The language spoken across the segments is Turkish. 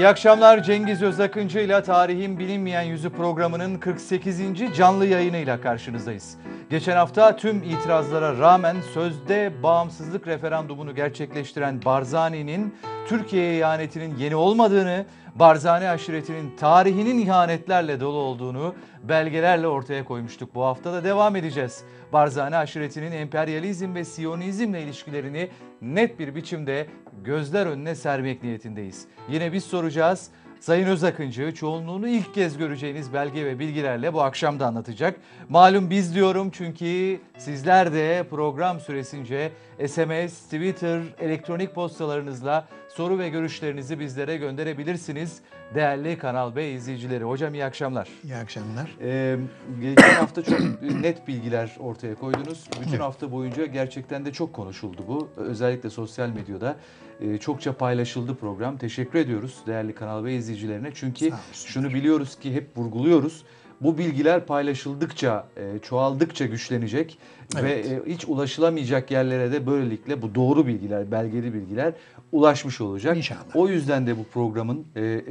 İyi akşamlar Cengiz Özakıncı ile Tarihin Bilinmeyen Yüzü programının 48. canlı yayınıyla karşınızdayız. Geçen hafta tüm itirazlara rağmen sözde bağımsızlık referandumunu gerçekleştiren Barzani'nin Türkiye'ye ihanetinin yeni olmadığını, Barzani aşiretinin tarihinin ihanetlerle dolu olduğunu belgelerle ortaya koymuştuk. Bu hafta da devam edeceğiz. Barzani aşiretinin emperyalizm ve siyonizmle ilişkilerini net bir biçimde gözler önüne sermek niyetindeyiz. Yine biz soracağız Sayın Özakıncı çoğunluğunu ilk kez göreceğiniz belge ve bilgilerle bu akşam da anlatacak. Malum biz diyorum çünkü sizler de program süresince SMS, Twitter, elektronik postalarınızla soru ve görüşlerinizi bizlere gönderebilirsiniz. Değerli Kanal B izleyicileri. Hocam iyi akşamlar. İyi akşamlar. Ee, geçen hafta çok net bilgiler ortaya koydunuz. Bütün hafta boyunca gerçekten de çok konuşuldu bu. Özellikle sosyal medyada. E, çokça paylaşıldı program. Teşekkür ediyoruz değerli Kanal ve izleyicilerine. Çünkü şunu biliyoruz ki hep vurguluyoruz. Bu bilgiler paylaşıldıkça, e, çoğaldıkça güçlenecek evet. ve hiç ulaşılamayacak yerlere de böylelikle bu doğru bilgiler, belgeli bilgiler ulaşmış olacak. İnşallah. O yüzden de bu programın e,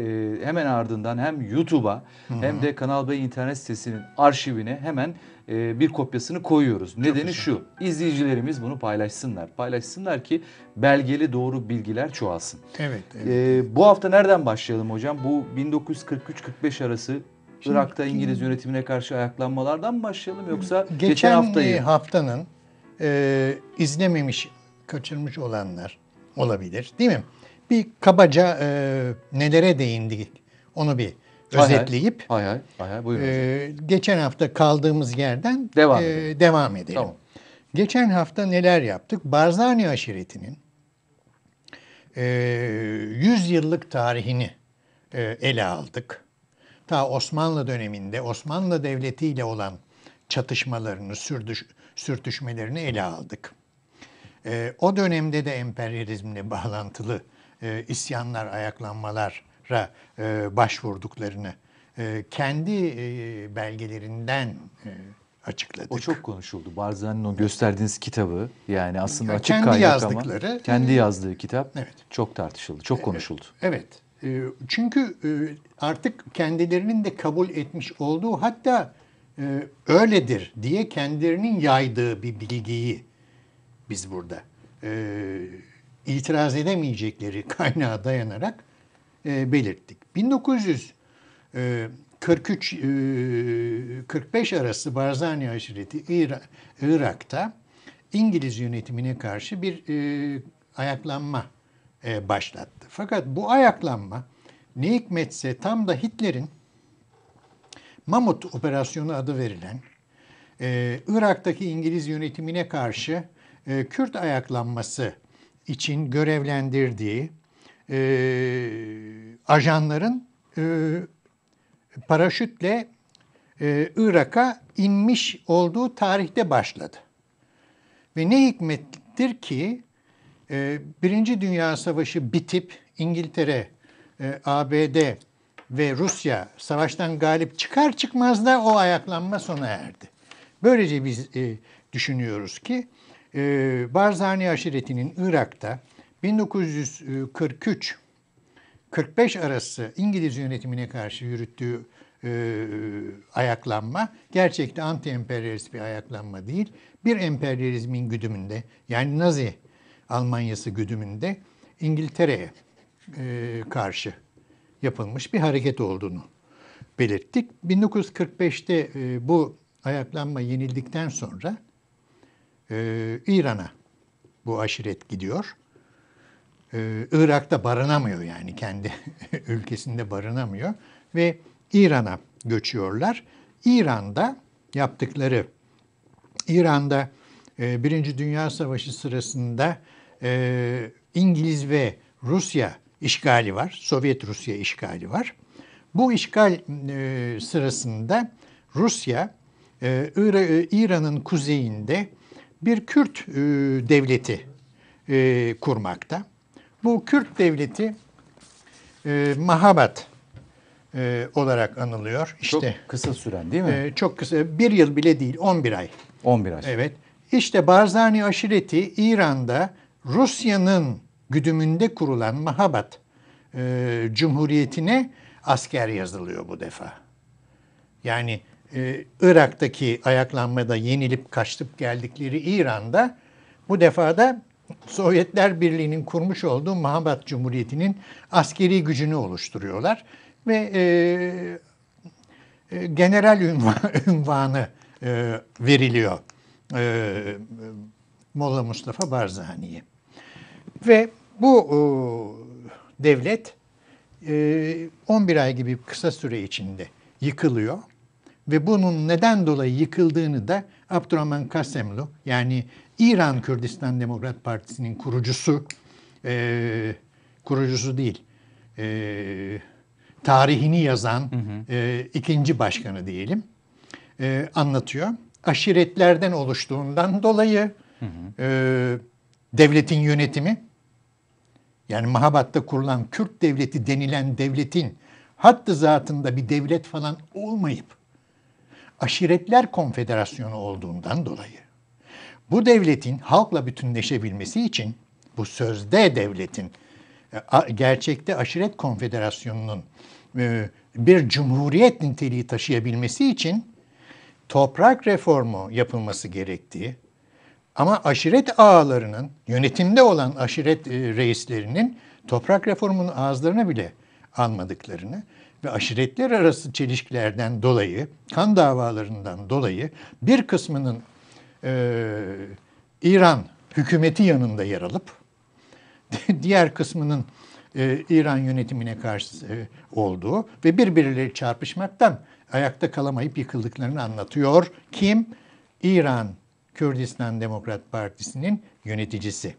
hemen ardından hem YouTube'a hem de Kanal Bey internet sitesinin arşivine hemen e, bir kopyasını koyuyoruz. Çok Nedeni güzel. şu, izleyicilerimiz bunu paylaşsınlar. Paylaşsınlar ki belgeli doğru bilgiler çoğalsın. Evet. evet. Ee, bu hafta nereden başlayalım hocam? Bu 1943-45 arası Şimdi, Irak'ta İngiliz yönetimine karşı ayaklanmalardan mı başlayalım yoksa geçen, geçen e, haftayı? haftanın e, izlememiş, kaçırmış olanlar olabilir değil mi? Bir kabaca e, nelere değindik onu bir hay özetleyip hay hay, hay, hay, E, geçen hafta kaldığımız yerden devam e, edelim. Devam edelim. Tamam. Geçen hafta neler yaptık? Barzani aşiretinin e, 100 yıllık tarihini e, ele aldık. Ta Osmanlı döneminde Osmanlı Devleti ile olan çatışmalarını, sürdüş, sürtüşmelerini ele aldık. E, o dönemde de emperyalizmle bağlantılı e, isyanlar, ayaklanmalar e, başvurduklarını e, kendi e, belgelerinden e, açıkladık. O çok konuşuldu. Barzani'nin o gösterdiğiniz kitabı yani aslında açık kendi kaynak yazdıkları, ama kendi e, yazdığı kitap evet. çok tartışıldı, çok e, konuşuldu. Evet. evet. Çünkü e, artık kendilerinin de kabul etmiş olduğu hatta öyledir diye kendilerinin yaydığı bir bilgiyi biz burada itiraz edemeyecekleri kaynağa dayanarak e, belirttik. 1943 e, 45 e, arası Barzani aşireti Irak'ta İngiliz yönetimine karşı bir e, ayaklanma e, başlattı. Fakat bu ayaklanma ne hikmetse tam da Hitler'in Mamut Operasyonu adı verilen e, Irak'taki İngiliz yönetimine karşı e, Kürt ayaklanması için görevlendirdiği e, ajanların e, paraşütle e, Irak'a inmiş olduğu tarihte başladı. Ve ne hikmettir ki e, Birinci Dünya Savaşı bitip İngiltere, e, ABD ve Rusya savaştan galip çıkar çıkmaz da o ayaklanma sona erdi. Böylece biz e, düşünüyoruz ki e, Barzani aşiretinin Irak'ta 1943-45 arası İngiliz yönetimine karşı yürüttüğü e, ayaklanma gerçekte anti-emperyalist bir ayaklanma değil. Bir emperyalizmin güdümünde yani Nazi Almanyası güdümünde İngiltere'ye e, karşı yapılmış bir hareket olduğunu belirttik. 1945'te e, bu ayaklanma yenildikten sonra İran'a bu aşiret gidiyor e, Irak'ta barınamıyor yani kendi ülkesinde barınamıyor ve İran'a göçüyorlar. İran'da yaptıkları, İran'da e, Birinci Dünya Savaşı sırasında e, İngiliz ve Rusya işgali var, Sovyet Rusya işgali var. Bu işgal e, sırasında Rusya e, e İran'ın kuzeyinde bir Kürt e, devleti e, kurmakta. Bu Kürt devleti e, Mahabat e, olarak anılıyor. İşte, çok kısa süren değil mi? E, çok kısa. Bir yıl bile değil. 11 ay. 11 ay. Evet. İşte Barzani aşireti İran'da Rusya'nın güdümünde kurulan Mahabat e, Cumhuriyeti'ne asker yazılıyor bu defa. Yani e, Irak'taki ayaklanmada yenilip kaçtıp geldikleri İran'da bu defada Sovyetler Birliği'nin kurmuş olduğu Mahabat Cumhuriyeti'nin askeri gücünü oluşturuyorlar ve e, e general ünvanı e, veriliyor e, Molla Mustafa Barzani'ye. Ve bu e, devlet e, 11 ay gibi kısa süre içinde yıkılıyor ve bunun neden dolayı yıkıldığını da Abdurrahman Kasemlu yani İran Kürdistan Demokrat Partisi'nin kurucusu, e, kurucusu değil, e, tarihini yazan hı hı. E, ikinci başkanı diyelim e, anlatıyor. Aşiretlerden oluştuğundan dolayı hı hı. E, devletin yönetimi yani Mahabat'ta kurulan Kürt devleti denilen devletin hattı zatında bir devlet falan olmayıp aşiretler konfederasyonu olduğundan dolayı bu devletin halkla bütünleşebilmesi için bu sözde devletin e, gerçekte aşiret konfederasyonunun e, bir cumhuriyet niteliği taşıyabilmesi için toprak reformu yapılması gerektiği ama aşiret ağalarının yönetimde olan aşiret e, reislerinin toprak reformunun ağızlarına bile almadıklarını ve aşiretler arası çelişkilerden dolayı, kan davalarından dolayı bir kısmının e, İran hükümeti yanında yer alıp diğer kısmının e, İran yönetimine karşı e, olduğu ve birbirleri çarpışmaktan ayakta kalamayıp yıkıldıklarını anlatıyor. Kim? İran Kürdistan Demokrat Partisi'nin yöneticisi.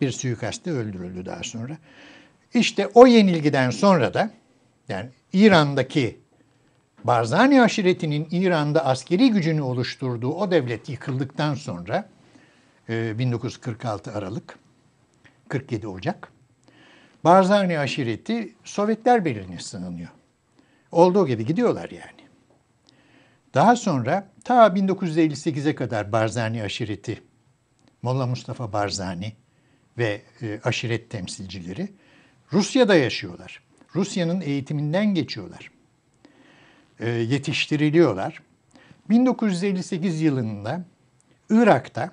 Bir suikaste öldürüldü daha sonra. İşte o yenilgiden sonra da yani İran'daki Barzani aşiretinin İran'da askeri gücünü oluşturduğu o devlet yıkıldıktan sonra 1946 e, Aralık 47 Ocak Barzani aşireti Sovyetler Birliği'ne sığınıyor. Olduğu gibi gidiyorlar yani. Daha sonra ta 1958'e kadar Barzani aşireti, Molla Mustafa Barzani ve e, aşiret temsilcileri Rusya'da yaşıyorlar. Rusya'nın eğitiminden geçiyorlar e, yetiştiriliyorlar. 1958 yılında Irak'ta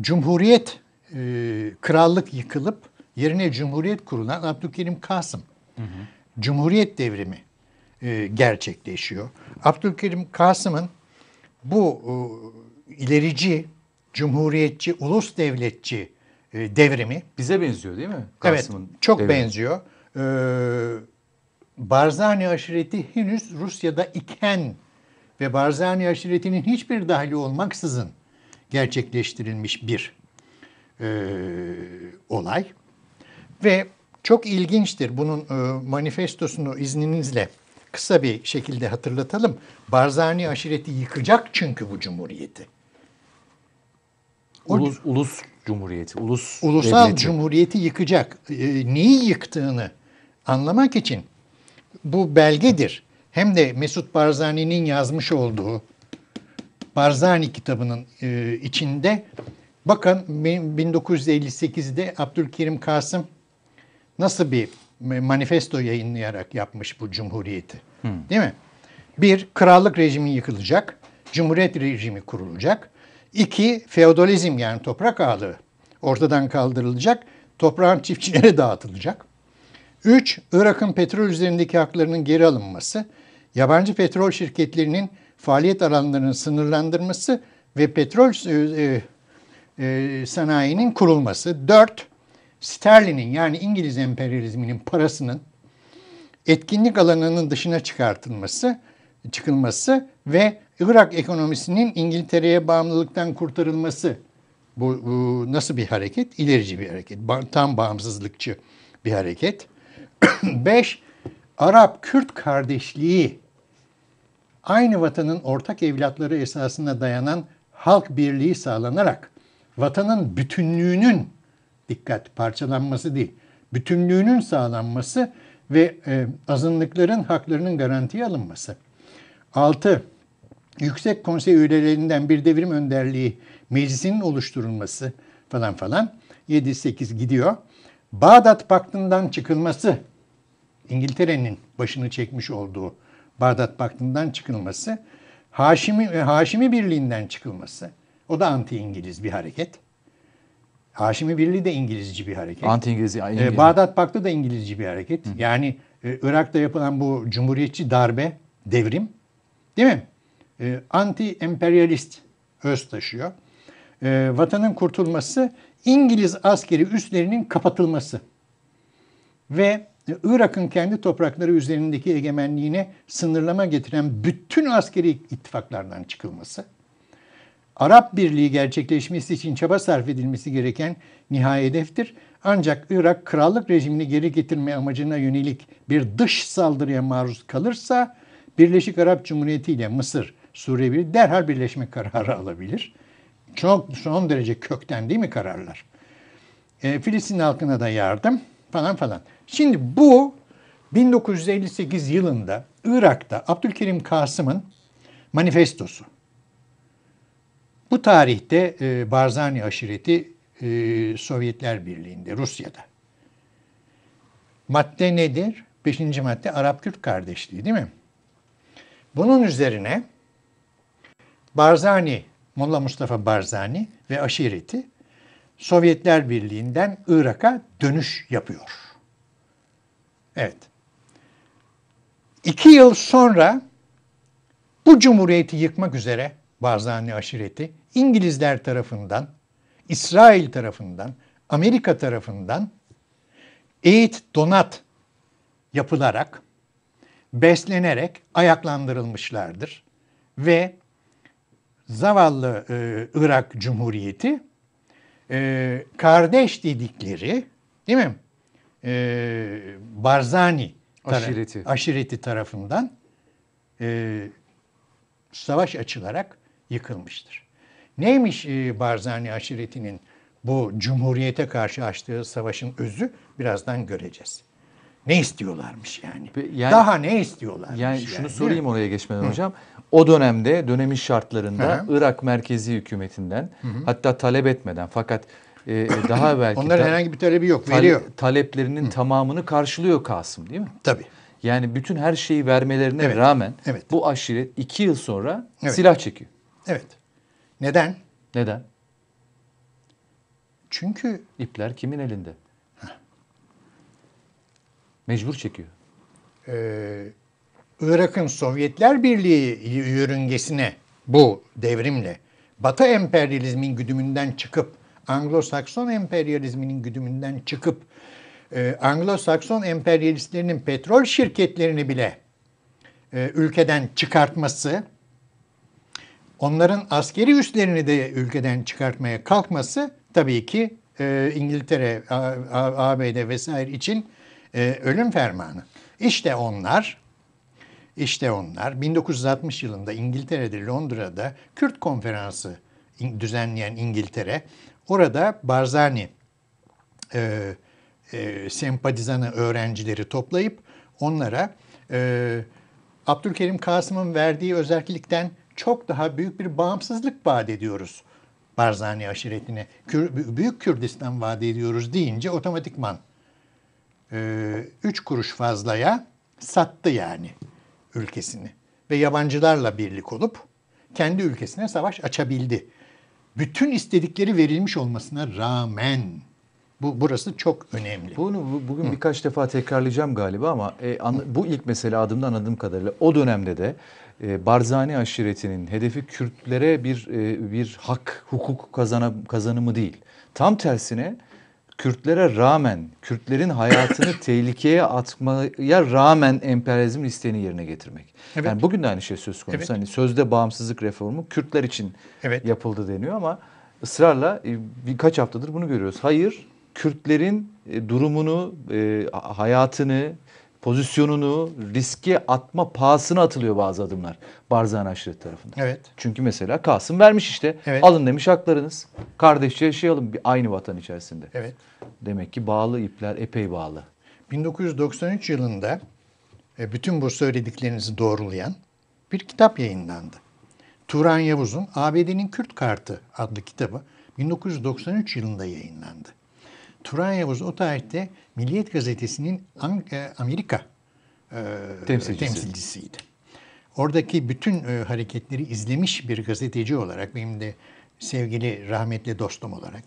Cumhuriyet e, krallık yıkılıp yerine Cumhuriyet kurulan Abdülkerim Kasım hı hı. Cumhuriyet devrimi e, gerçekleşiyor. Abdülkerim Kasım'ın bu e, ilerici, cumhuriyetçi, ulus devletçi e, devrimi bize benziyor değil mi? Kasım'ın evet, çok devrimi. benziyor. E, Barzani aşireti henüz Rusya'da iken ve Barzani aşiretinin hiçbir dahili olmaksızın gerçekleştirilmiş bir e, olay. Ve çok ilginçtir bunun e, manifestosunu izninizle kısa bir şekilde hatırlatalım. Barzani aşireti yıkacak çünkü bu cumhuriyeti. O, ulus, ulus cumhuriyeti, ulus Ulusal devleti. cumhuriyeti yıkacak. E, neyi yıktığını anlamak için bu belgedir. Hem de Mesut Barzani'nin yazmış olduğu Barzani kitabının e, içinde bakın 1958'de Abdülkerim Kasım nasıl bir manifesto yayınlayarak yapmış bu cumhuriyeti. Hmm. Değil mi? Bir, krallık rejimi yıkılacak. Cumhuriyet rejimi kurulacak. İki, feodalizm yani toprak ağlığı ortadan kaldırılacak. Toprağın çiftçilere dağıtılacak. 3. Irak'ın petrol üzerindeki haklarının geri alınması, yabancı petrol şirketlerinin faaliyet alanlarının sınırlandırması ve petrol e, e, e, sanayinin kurulması. 4. Sterlin'in yani İngiliz emperyalizminin parasının etkinlik alanının dışına çıkartılması, çıkılması ve Irak ekonomisinin İngiltere'ye bağımlılıktan kurtarılması. Bu, bu nasıl bir hareket? İlerici bir hareket. Tam bağımsızlıkçı bir hareket. 5. Arap-Kürt kardeşliği aynı vatanın ortak evlatları esasına dayanan halk birliği sağlanarak vatanın bütünlüğünün dikkat parçalanması değil, bütünlüğünün sağlanması ve e, azınlıkların haklarının garantiye alınması. 6. Yüksek Konsey üyelerinden bir devrim önderliği meclisinin oluşturulması falan falan. 7-8 gidiyor. Bağdat Paktı'ndan çıkılması, İngiltere'nin başını çekmiş olduğu Bağdat Paktı'ndan çıkılması, Haşimi, e, Haşimi Birliği'nden çıkılması, o da anti-İngiliz bir hareket. Haşimi Birliği de İngilizci bir hareket. Anti-İngiliz. E, İngiliz. Ee, Bağdat Paktı da İngilizci bir hareket. Hı. Yani e, Irak'ta yapılan bu cumhuriyetçi darbe, devrim değil mi? E, anti-emperyalist öz taşıyor. E, vatanın kurtulması İngiliz askeri üslerinin kapatılması ve Irak'ın kendi toprakları üzerindeki egemenliğine sınırlama getiren bütün askeri ittifaklardan çıkılması, Arap Birliği gerçekleşmesi için çaba sarf edilmesi gereken nihai hedeftir. Ancak Irak krallık rejimini geri getirme amacına yönelik bir dış saldırıya maruz kalırsa Birleşik Arap Cumhuriyeti ile Mısır, Suriye bir derhal birleşme kararı alabilir.'' Çok son derece kökten değil mi kararlar? E, Filistin halkına da yardım falan falan. Şimdi bu 1958 yılında Irak'ta Abdülkerim Kasım'ın manifestosu. Bu tarihte e, Barzani aşireti e, Sovyetler Birliği'nde, Rusya'da. Madde nedir? Beşinci madde Arap-Kürt kardeşliği değil mi? Bunun üzerine Barzani Molla Mustafa Barzani ve aşireti Sovyetler Birliği'nden Irak'a dönüş yapıyor. Evet. İki yıl sonra bu cumhuriyeti yıkmak üzere Barzani aşireti İngilizler tarafından, İsrail tarafından, Amerika tarafından eğit donat yapılarak, beslenerek ayaklandırılmışlardır ve zavallı e, Irak Cumhuriyeti e, kardeş dedikleri değil mi? E, Barzani tara- aşireti. aşireti tarafından e, savaş açılarak yıkılmıştır. Neymiş e, Barzani aşiretinin bu cumhuriyete karşı açtığı savaşın özü birazdan göreceğiz. Ne istiyorlarmış yani? yani Daha ne istiyorlar? Yani şunu yani, sorayım oraya geçmeden Hı. hocam. O dönemde dönemin şartlarında Hı. Irak merkezi hükümetinden Hı. hatta talep etmeden fakat e, e daha belki onların da, herhangi bir talebi yok tale, veriyor. Taleplerinin Hı. tamamını karşılıyor Kasım değil mi? Tabii. Yani bütün her şeyi vermelerine evet. rağmen evet. bu aşiret iki yıl sonra evet. silah çekiyor. Evet. Neden? Neden? Çünkü ipler kimin elinde? Mecbur çekiyor. Ee, Irak'ın Sovyetler Birliği yörüngesine bu devrimle Batı emperyalizmin güdümünden çıkıp Anglo-Sakson emperyalizminin güdümünden çıkıp e, Anglo-Sakson emperyalistlerinin petrol şirketlerini bile e, ülkeden çıkartması, onların askeri üslerini de ülkeden çıkartmaya kalkması tabii ki e, İngiltere, ABD vesaire için e, ölüm fermanı. İşte onlar işte onlar 1960 yılında İngiltere'de Londra'da Kürt konferansı düzenleyen İngiltere orada Barzani e, e, sempatizanı öğrencileri toplayıp onlara e, Abdülkerim Kasım'ın verdiği özellikten çok daha büyük bir bağımsızlık vaat ediyoruz Barzani aşiretine. Kür, büyük Kürdistan vaat ediyoruz deyince otomatikman 3 ee, kuruş fazlaya sattı yani ülkesini. Ve yabancılarla birlik olup kendi ülkesine savaş açabildi. Bütün istedikleri verilmiş olmasına rağmen bu burası çok önemli. Bunu bugün Hı. birkaç defa tekrarlayacağım galiba ama e, an, bu ilk mesele adımda anladığım kadarıyla o dönemde de e, Barzani aşiretinin hedefi Kürtlere bir e, bir hak, hukuk kazana, kazanımı değil. Tam tersine Kürtlere rağmen, Kürtlerin hayatını tehlikeye atmaya rağmen emperyalizmin isteğini yerine getirmek. Evet. Yani bugün de aynı şey söz konusu. Evet. Hani sözde bağımsızlık reformu Kürtler için evet. yapıldı deniyor ama ısrarla e, birkaç haftadır bunu görüyoruz. Hayır, Kürtlerin e, durumunu, e, hayatını, pozisyonunu riske atma pahasına atılıyor bazı adımlar Barzan Aşiret tarafından. Evet. Çünkü mesela Kasım vermiş işte. Evet. Alın demiş haklarınız. Kardeşçe yaşayalım bir aynı vatan içerisinde. Evet. Demek ki bağlı ipler epey bağlı. 1993 yılında e, bütün bu söylediklerinizi doğrulayan bir kitap yayınlandı. Turan Yavuz'un ABD'nin Kürt Kartı adlı kitabı 1993 yılında yayınlandı. Turan Yavuz o tarihte Milliyet Gazetesi'nin e, Amerika e, temsilcisi. temsilcisiydi. Oradaki bütün e, hareketleri izlemiş bir gazeteci olarak benim de sevgili rahmetli dostum olarak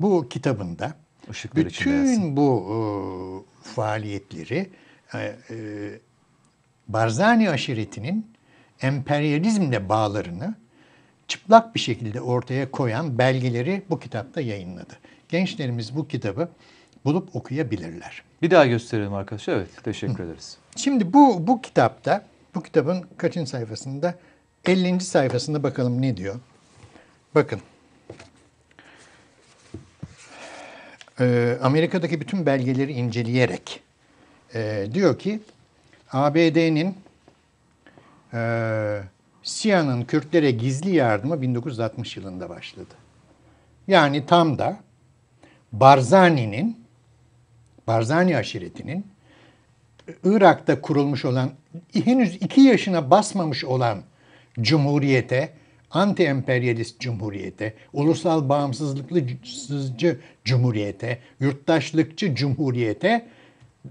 bu kitabında Işıklar bütün bu faaliyetleri Barzani aşiretinin emperyalizmle bağlarını çıplak bir şekilde ortaya koyan belgeleri bu kitapta yayınladı gençlerimiz bu kitabı bulup okuyabilirler. Bir daha gösterelim arkadaşlar. Evet, teşekkür ederiz. Şimdi bu bu kitapta, bu kitabın kaçıncı sayfasında? 50. sayfasında bakalım ne diyor. Bakın. Ee, Amerika'daki bütün belgeleri inceleyerek e, diyor ki ABD'nin e, SİA'nın Kürtlere gizli yardımı 1960 yılında başladı. Yani tam da Barzani'nin, Barzani aşiretinin Irak'ta kurulmuş olan, henüz iki yaşına basmamış olan cumhuriyete, anti-emperyalist cumhuriyete, ulusal bağımsızlıkçı cumhuriyete, yurttaşlıkçı cumhuriyete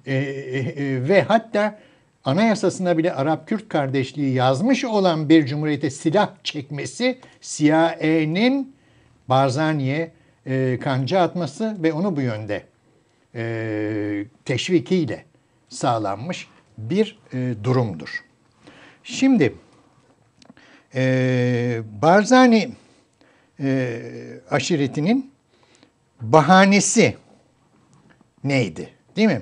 e, e, e, ve hatta anayasasına bile Arap-Kürt kardeşliği yazmış olan bir cumhuriyete silah çekmesi CIA'nin Barzani'ye e, kanca atması ve onu bu yönde e, teşvikiyle sağlanmış bir e, durumdur. Şimdi e, Barzani e, aşiretinin bahanesi neydi? Değil mi?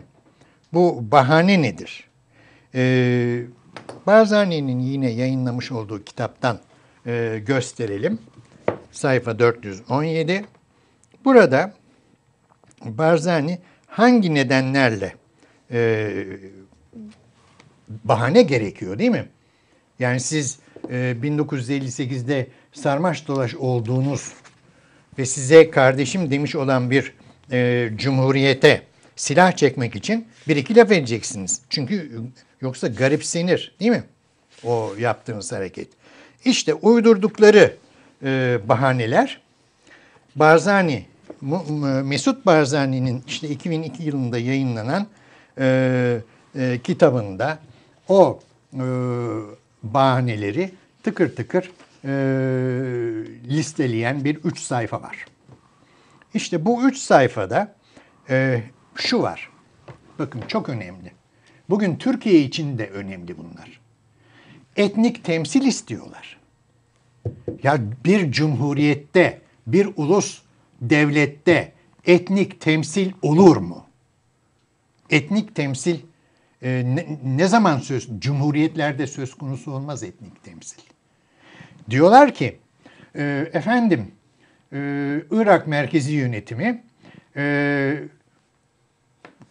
Bu bahane nedir? E, Barzani'nin yine yayınlamış olduğu kitaptan e, gösterelim. Sayfa 417. Burada Barzani hangi nedenlerle e, bahane gerekiyor değil mi? Yani siz e, 1958'de sarmaş dolaş olduğunuz ve size kardeşim demiş olan bir e, cumhuriyete silah çekmek için bir iki laf edeceksiniz. Çünkü yoksa garipsenir değil mi? O yaptığınız hareket. İşte uydurdukları e, bahaneler Barzani e, Mesut Barzani'nin işte 2002 yılında yayınlanan e, e, kitabında o e, bahaneleri tıkır tıkır e, listeleyen bir üç sayfa var. İşte bu üç sayfada e, şu var. Bakın çok önemli. Bugün Türkiye için de önemli bunlar. Etnik temsil istiyorlar. Ya bir cumhuriyette bir ulus devlette etnik temsil olur mu? Etnik temsil e, ne, ne zaman söz cumhuriyetlerde söz konusu olmaz etnik temsil. Diyorlar ki e, efendim e, Irak merkezi yönetimi e,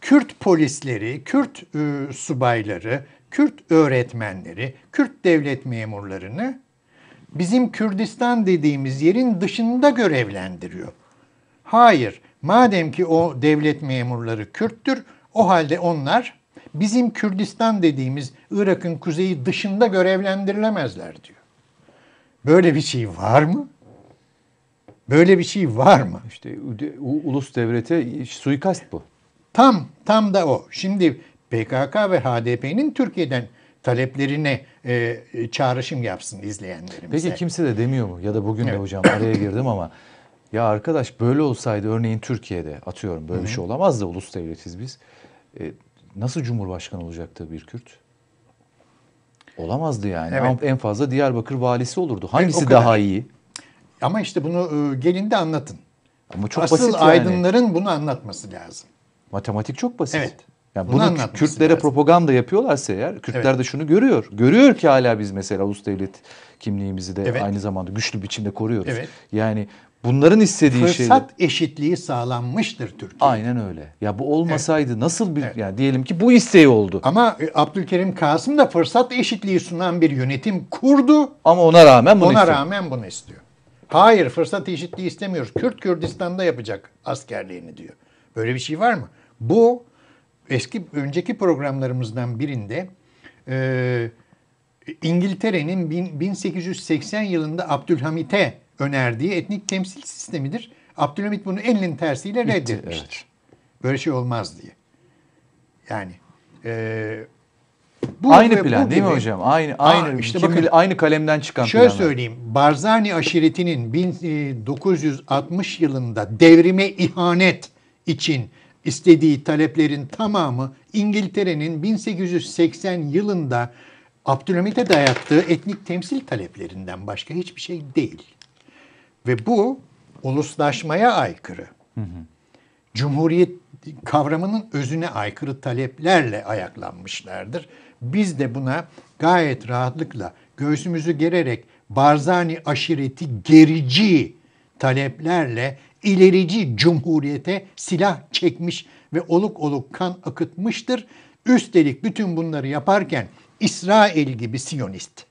Kürt polisleri, Kürt e, subayları, Kürt öğretmenleri, Kürt devlet memurlarını bizim Kürdistan dediğimiz yerin dışında görevlendiriyor. Hayır, madem ki o devlet memurları Kürttür, o halde onlar bizim Kürdistan dediğimiz Irak'ın kuzeyi dışında görevlendirilemezler diyor. Böyle bir şey var mı? Böyle bir şey var mı? İşte ulus devlete suikast bu. Tam tam da o. Şimdi PKK ve HDP'nin Türkiye'den taleplerine e, e, çağrışım yapsın izleyenlerimize. Peki kimse de demiyor mu? Ya da bugün de evet. hocam araya girdim ama ya arkadaş böyle olsaydı örneğin Türkiye'de atıyorum böyle Hı-hı. bir şey olamaz da ulus devletiz biz. E, nasıl cumhurbaşkanı olacaktı bir Kürt? Olamazdı yani. Evet. En fazla Diyarbakır valisi olurdu. Hangisi evet, daha iyi? Ama işte bunu e, gelin de anlatın. Ama çok Asıl basit yani. aydınların bunu anlatması lazım. Matematik çok basit. Evet. Yani bunu, bunu Kürtlere lazım. propaganda yapıyorlarsa eğer Kürtler evet. de şunu görüyor. Görüyor ki hala biz mesela ulus devlet kimliğimizi de evet. aynı zamanda güçlü biçimde koruyoruz. Evet. Yani Bunların istediği şey. Fırsat şeyler. eşitliği sağlanmıştır Türkiye. Aynen öyle. Ya bu olmasaydı evet. nasıl bir evet. yani diyelim ki bu isteği oldu. Ama e, Abdülkerim Kasım da fırsat eşitliği sunan bir yönetim kurdu. Ama ona rağmen bunu ona istiyor. rağmen bunu istiyor. Hayır fırsat eşitliği istemiyoruz. Kürt Kürdistan'da yapacak askerliğini diyor. Böyle bir şey var mı? Bu eski önceki programlarımızdan birinde e, İngiltere'nin 1880 yılında Abdülhamit'e önerdiği etnik temsil sistemidir. Abdülhamit bunu elinin tersiyle reddetmiştir. Evet. Böyle şey olmaz diye. Yani e, bu aynı plan bu değil gibi, mi hocam? Aynı aynı aa, işte bakın, aynı kalemden çıkan Şöyle planlar. söyleyeyim. Barzani aşiretinin 1960 e, yılında devrime ihanet için istediği taleplerin tamamı İngiltere'nin 1880 yılında Abdülhamit'e dayattığı etnik temsil taleplerinden başka hiçbir şey değil. Ve bu uluslaşmaya aykırı. Hı hı. Cumhuriyet kavramının özüne aykırı taleplerle ayaklanmışlardır. Biz de buna gayet rahatlıkla göğsümüzü gererek Barzani aşireti gerici taleplerle ilerici cumhuriyete silah çekmiş ve oluk oluk kan akıtmıştır. Üstelik bütün bunları yaparken İsrail gibi Siyonist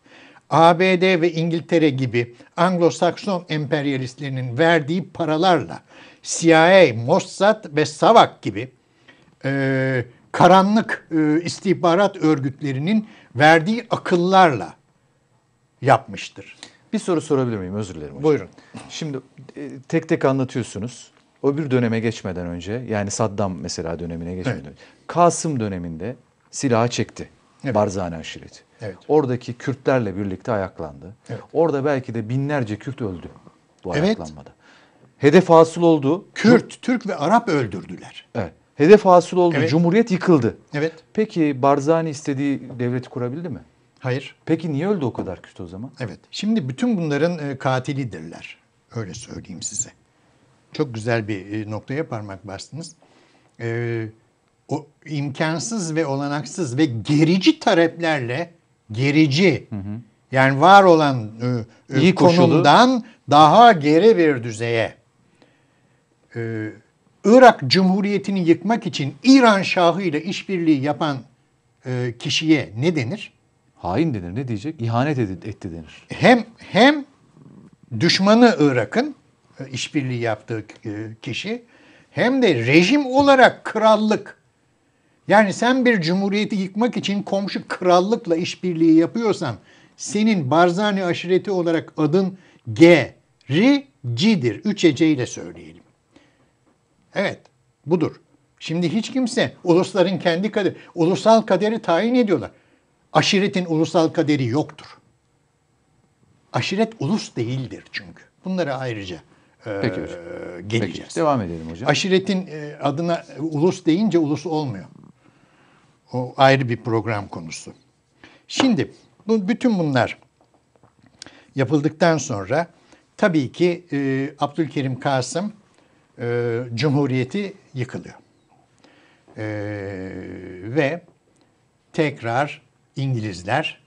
ABD ve İngiltere gibi Anglo-Sakson emperyalistlerinin verdiği paralarla CIA, Mossad ve SAVAK gibi e, karanlık e, istihbarat örgütlerinin verdiği akıllarla yapmıştır. Bir soru sorabilir miyim? Özür dilerim. Hocam. Buyurun. Şimdi e, tek tek anlatıyorsunuz. Öbür döneme geçmeden önce yani Saddam mesela dönemine geçmeden evet. önce Kasım döneminde silahı çekti. Evet. Barzani aşireti. Evet. Oradaki Kürtlerle birlikte ayaklandı. Evet. Orada belki de binlerce Kürt öldü bu evet. Hedef hasıl oldu. Kürt, Cum- Türk ve Arap öldürdüler. Evet. Hedef hasıl oldu. Evet. Cumhuriyet yıkıldı. Evet. Peki Barzani istediği devleti kurabildi mi? Hayır. Peki niye öldü o kadar Kürt o zaman? Evet. Şimdi bütün bunların e, katilidirler. Öyle söyleyeyim size. Çok güzel bir e, noktaya parmak bastınız. Ee, o imkansız ve olanaksız ve gerici taleplerle gerici hı hı. yani var olan e, e İyi konumdan koşulu. daha geri bir düzeye e, Irak Cumhuriyeti'ni yıkmak için İran Şahı ile işbirliği yapan e, kişiye ne denir? Hain denir. Ne diyecek? İhanet etti, etti denir. Hem hem düşmanı Irak'ın e, işbirliği yaptığı e, kişi hem de rejim olarak krallık yani sen bir cumhuriyeti yıkmak için komşu krallıkla işbirliği yapıyorsan senin Barzani aşireti olarak adın G, R C'dir. Üç heceyle söyleyelim. Evet, budur. Şimdi hiç kimse ulusların kendi kaderi, ulusal kaderi tayin ediyorlar. Aşiretin ulusal kaderi yoktur. Aşiret ulus değildir çünkü. Bunlara ayrıca e, Peki geleceğiz. Peki, devam edelim hocam. Aşiretin e, adına ulus deyince ulus olmuyor. O ayrı bir program konusu. Şimdi bu, bütün bunlar yapıldıktan sonra tabii ki e, Abdülkerim Kasım e, Cumhuriyeti yıkılıyor. E, ve tekrar İngilizler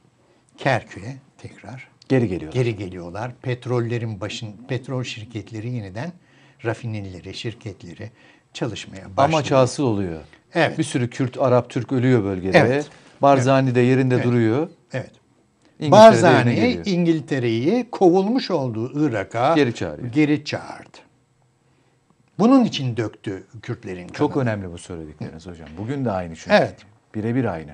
Kerkük'e tekrar geri geliyorlar. Geri geliyorlar. Petrollerin başın petrol şirketleri yeniden rafinerileri, şirketleri çalışmaya başlıyor. Ama hasıl oluyor. Evet. Bir sürü Kürt, Arap, Türk ölüyor bölgede. Evet. Barzani evet. de yerinde evet. duruyor. Evet. İngiltere Barzani İngiltere'yi kovulmuş olduğu Irak'a geri, çağırıyor. geri çağırdı. Bunun için döktü Kürtlerin kanını. Çok önemli bu söyledikleriniz hocam. Bugün de aynı çünkü. Evet. Birebir aynı.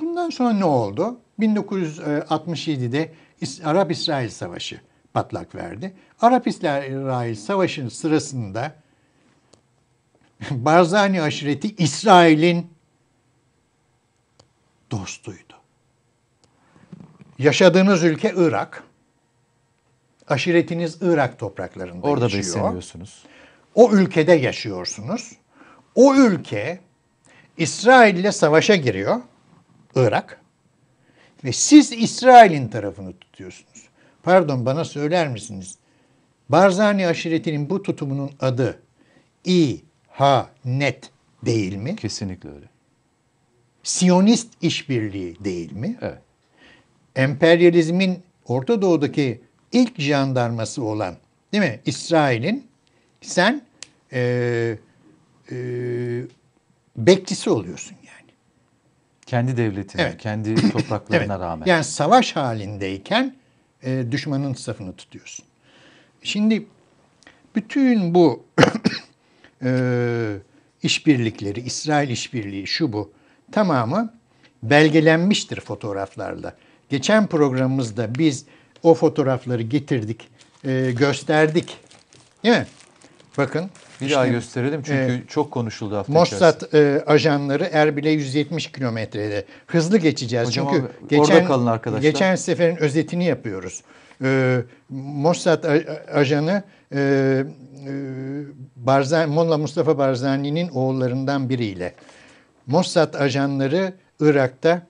Bundan sonra ne oldu? 1967'de Arap-İsrail Savaşı patlak verdi. Arap-İsrail Savaşı'nın sırasında Barzani aşireti İsrail'in dostuydu. Yaşadığınız ülke Irak. Aşiretiniz Irak topraklarında Orada yaşıyor. besleniyorsunuz. O ülkede yaşıyorsunuz. O ülke İsrail ile savaşa giriyor. Irak. Ve siz İsrail'in tarafını tutuyorsunuz. Pardon bana söyler misiniz? Barzani aşiretinin bu tutumunun adı İ ha net değil mi? Kesinlikle öyle. Siyonist işbirliği değil mi? Evet. Emperyalizmin Orta Doğu'daki ilk jandarması olan değil mi? İsrail'in sen e, e, bekçisi oluyorsun yani. Kendi devletine, evet. kendi topraklarına evet. rağmen. Yani savaş halindeyken e, düşmanın safını tutuyorsun. Şimdi bütün bu e, işbirlikleri, İsrail işbirliği şu bu tamamı belgelenmiştir fotoğraflarla. Geçen programımızda biz o fotoğrafları getirdik, e, gösterdik. Değil mi? Bakın. Bir işte, daha gösterelim e, çünkü e, çok konuşuldu hafta Mossad e, ajanları Erbil'e 170 kilometrede. Hızlı geçeceğiz Hocam çünkü abi, geçen, kalın arkadaşlar. geçen seferin özetini yapıyoruz e, Mossad ajanı e, e Barzan, Molla Mustafa Barzani'nin oğullarından biriyle. Mossad ajanları Irak'ta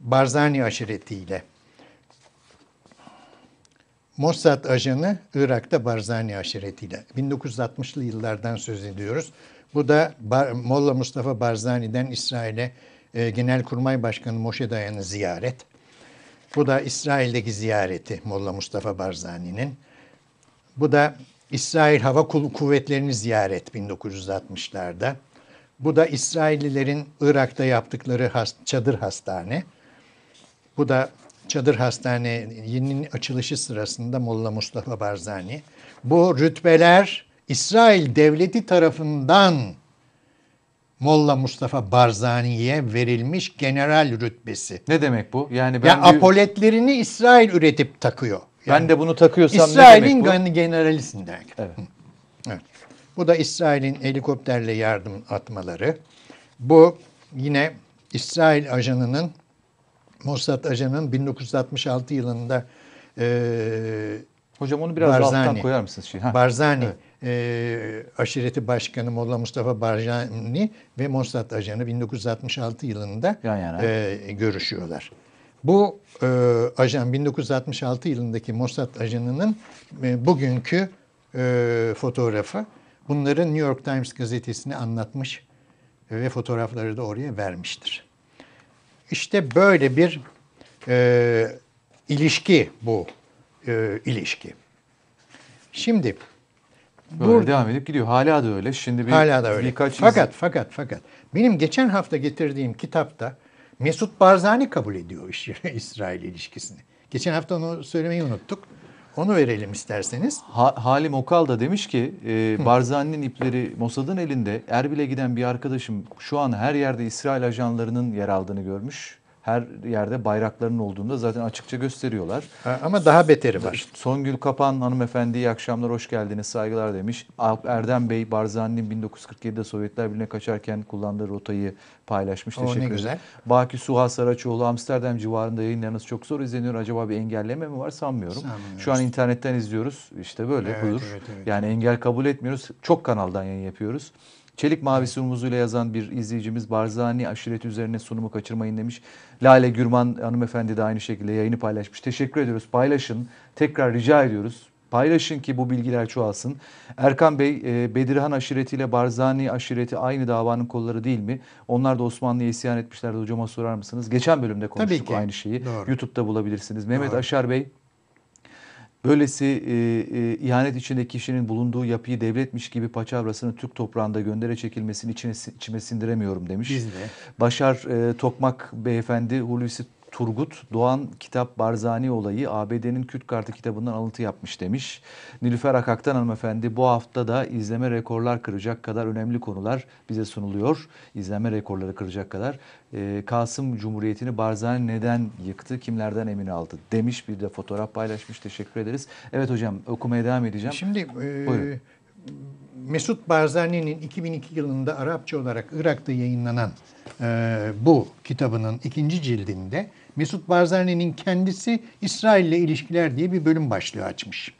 Barzani aşiretiyle. Mossad ajanı Irak'ta Barzani aşiretiyle. 1960'lı yıllardan söz ediyoruz. Bu da Bar Molla Mustafa Barzani'den İsrail'e e, Genelkurmay Başkanı Moşe Dayan'ı ziyaret. Bu da İsrail'deki ziyareti Molla Mustafa Barzani'nin. Bu da İsrail Hava Kuvvetleri'ni ziyaret 1960'larda. Bu da İsraillilerin Irak'ta yaptıkları has, çadır hastane. Bu da çadır hastanenin açılışı sırasında Molla Mustafa Barzani. Bu rütbeler İsrail devleti tarafından Molla Mustafa Barzani'ye verilmiş general rütbesi. Ne demek bu? Yani ben ya bir... apoletlerini İsrail üretip takıyor. Yani ben de bunu takıyorsam İsrail'in ne demek bu? generalisin Evet. evet. Bu da İsrail'in helikopterle yardım atmaları. Bu yine İsrail ajanının Mossad ajanının 1966 yılında e, Hocam onu biraz Barzani, alttan koyar mısınız? Şey? Barzani evet e, aşireti başkanı Molla Mustafa Barjani ve Mossad ajanı 1966 yılında Yan yana. E, görüşüyorlar. Bu e, ajan 1966 yılındaki Mossad ajanının e, bugünkü e, fotoğrafı. Bunları New York Times gazetesine anlatmış ve fotoğrafları da oraya vermiştir. İşte böyle bir e, ilişki bu e, ilişki. Şimdi Böyle Burada, devam edip gidiyor. Hala da öyle. Şimdi bir, hala da öyle. Birkaç fakat iz... fakat fakat benim geçen hafta getirdiğim kitapta Mesut Barzani kabul ediyor İsrail ilişkisini. Geçen hafta onu söylemeyi unuttuk. Onu verelim isterseniz. Ha, Halim Okal da demiş ki e, Barzani'nin ipleri Mossad'ın elinde. Erbil'e giden bir arkadaşım şu an her yerde İsrail ajanlarının yer aldığını görmüş her yerde bayrakların olduğunda zaten açıkça gösteriyorlar. ama daha beteri var. Songül Kapan hanımefendi iyi akşamlar hoş geldiniz saygılar demiş. Alp Erdem Bey Barzani'nin 1947'de Sovyetler Birliği'ne kaçarken kullandığı rotayı paylaşmış. O, Teşekkür ne güzel. Baki Suha Saraçoğlu Amsterdam civarında yayınlarınız çok zor izleniyor. Acaba bir engelleme mi var sanmıyorum. sanmıyorum. Şu an internetten izliyoruz. İşte böyle evet, buyur. Evet, evet. Yani engel kabul etmiyoruz. Çok kanaldan yayın yapıyoruz. Çelik mavisi rumuzuyla yazan bir izleyicimiz Barzani aşireti üzerine sunumu kaçırmayın demiş. Lale Gürman hanımefendi de aynı şekilde yayını paylaşmış. Teşekkür ediyoruz. Paylaşın. Tekrar rica ediyoruz. Paylaşın ki bu bilgiler çoğalsın. Erkan Bey, e, Bedirhan aşiretiyle Barzani aşireti aynı davanın kolları değil mi? Onlar da Osmanlı'ya isyan etmişlerdi. Hocama sorar mısınız? Geçen bölümde konuştuk aynı şeyi. Doğru. YouTube'da bulabilirsiniz. Mehmet Doğru. Aşar Bey, Böylesi e, e, ihanet içinde kişinin bulunduğu yapıyı devletmiş gibi paçavrasının Türk toprağında göndere çekilmesini içine, içime sindiremiyorum demiş. Biz de. Başar e, Tokmak beyefendi Hulusi Turgut Doğan kitap Barzani olayı ABD'nin Kürt Kartı kitabından alıntı yapmış demiş. Nilüfer Akak'tan hanımefendi bu hafta da izleme rekorlar kıracak kadar önemli konular bize sunuluyor. İzleme rekorları kıracak kadar. E, Kasım Cumhuriyeti'ni Barzani neden yıktı, kimlerden emin aldı demiş. Bir de fotoğraf paylaşmış. Teşekkür ederiz. Evet hocam okumaya devam edeceğim. Şimdi e, Mesut Barzani'nin 2002 yılında Arapça olarak Irak'ta yayınlanan e, bu kitabının ikinci cildinde Mesut Barzani'nin kendisi İsrail ile ilişkiler diye bir bölüm başlığı açmış.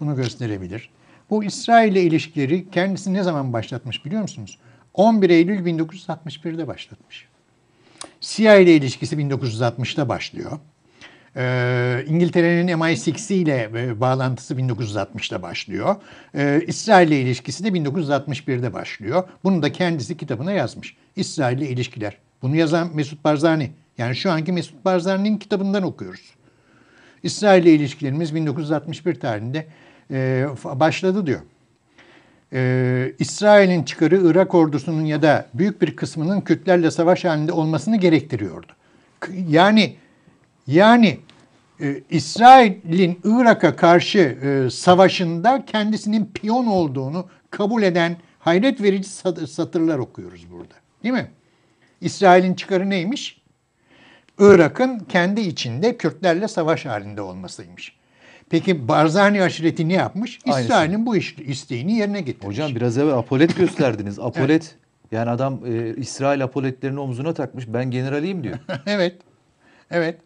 Bunu gösterebilir. Bu İsrail ile ilişkileri kendisi ne zaman başlatmış biliyor musunuz? 11 Eylül 1961'de başlatmış. CIA ile ilişkisi 1960'da başlıyor. Ee, İngiltere'nin MI6 ile e, bağlantısı 1960'da başlıyor. Ee, İsrail ile ilişkisi de 1961'de başlıyor. Bunu da kendisi kitabına yazmış. İsrail ile ilişkiler. Bunu yazan Mesut Barzani. Yani şu anki Mesut Barzani'nin kitabından okuyoruz. İsrail ile ilişkilerimiz 1961 tarihinde e, başladı diyor. E, İsrail'in çıkarı Irak ordusunun ya da büyük bir kısmının Kürtlerle savaş halinde olmasını gerektiriyordu. Yani yani e, İsrail'in Irak'a karşı e, savaşında kendisinin piyon olduğunu kabul eden hayret verici satırlar okuyoruz burada. Değil mi? İsrail'in çıkarı neymiş? Irak'ın kendi içinde Kürtlerle savaş halinde olmasıymış. Peki Barzani aşireti ne yapmış? İsrail'in bu iş, isteğini yerine getirmiş. Hocam biraz evvel apolet gösterdiniz. Apolet evet. yani adam e, İsrail apoletlerini omzuna takmış. Ben generaliyim diyor. evet. Evet.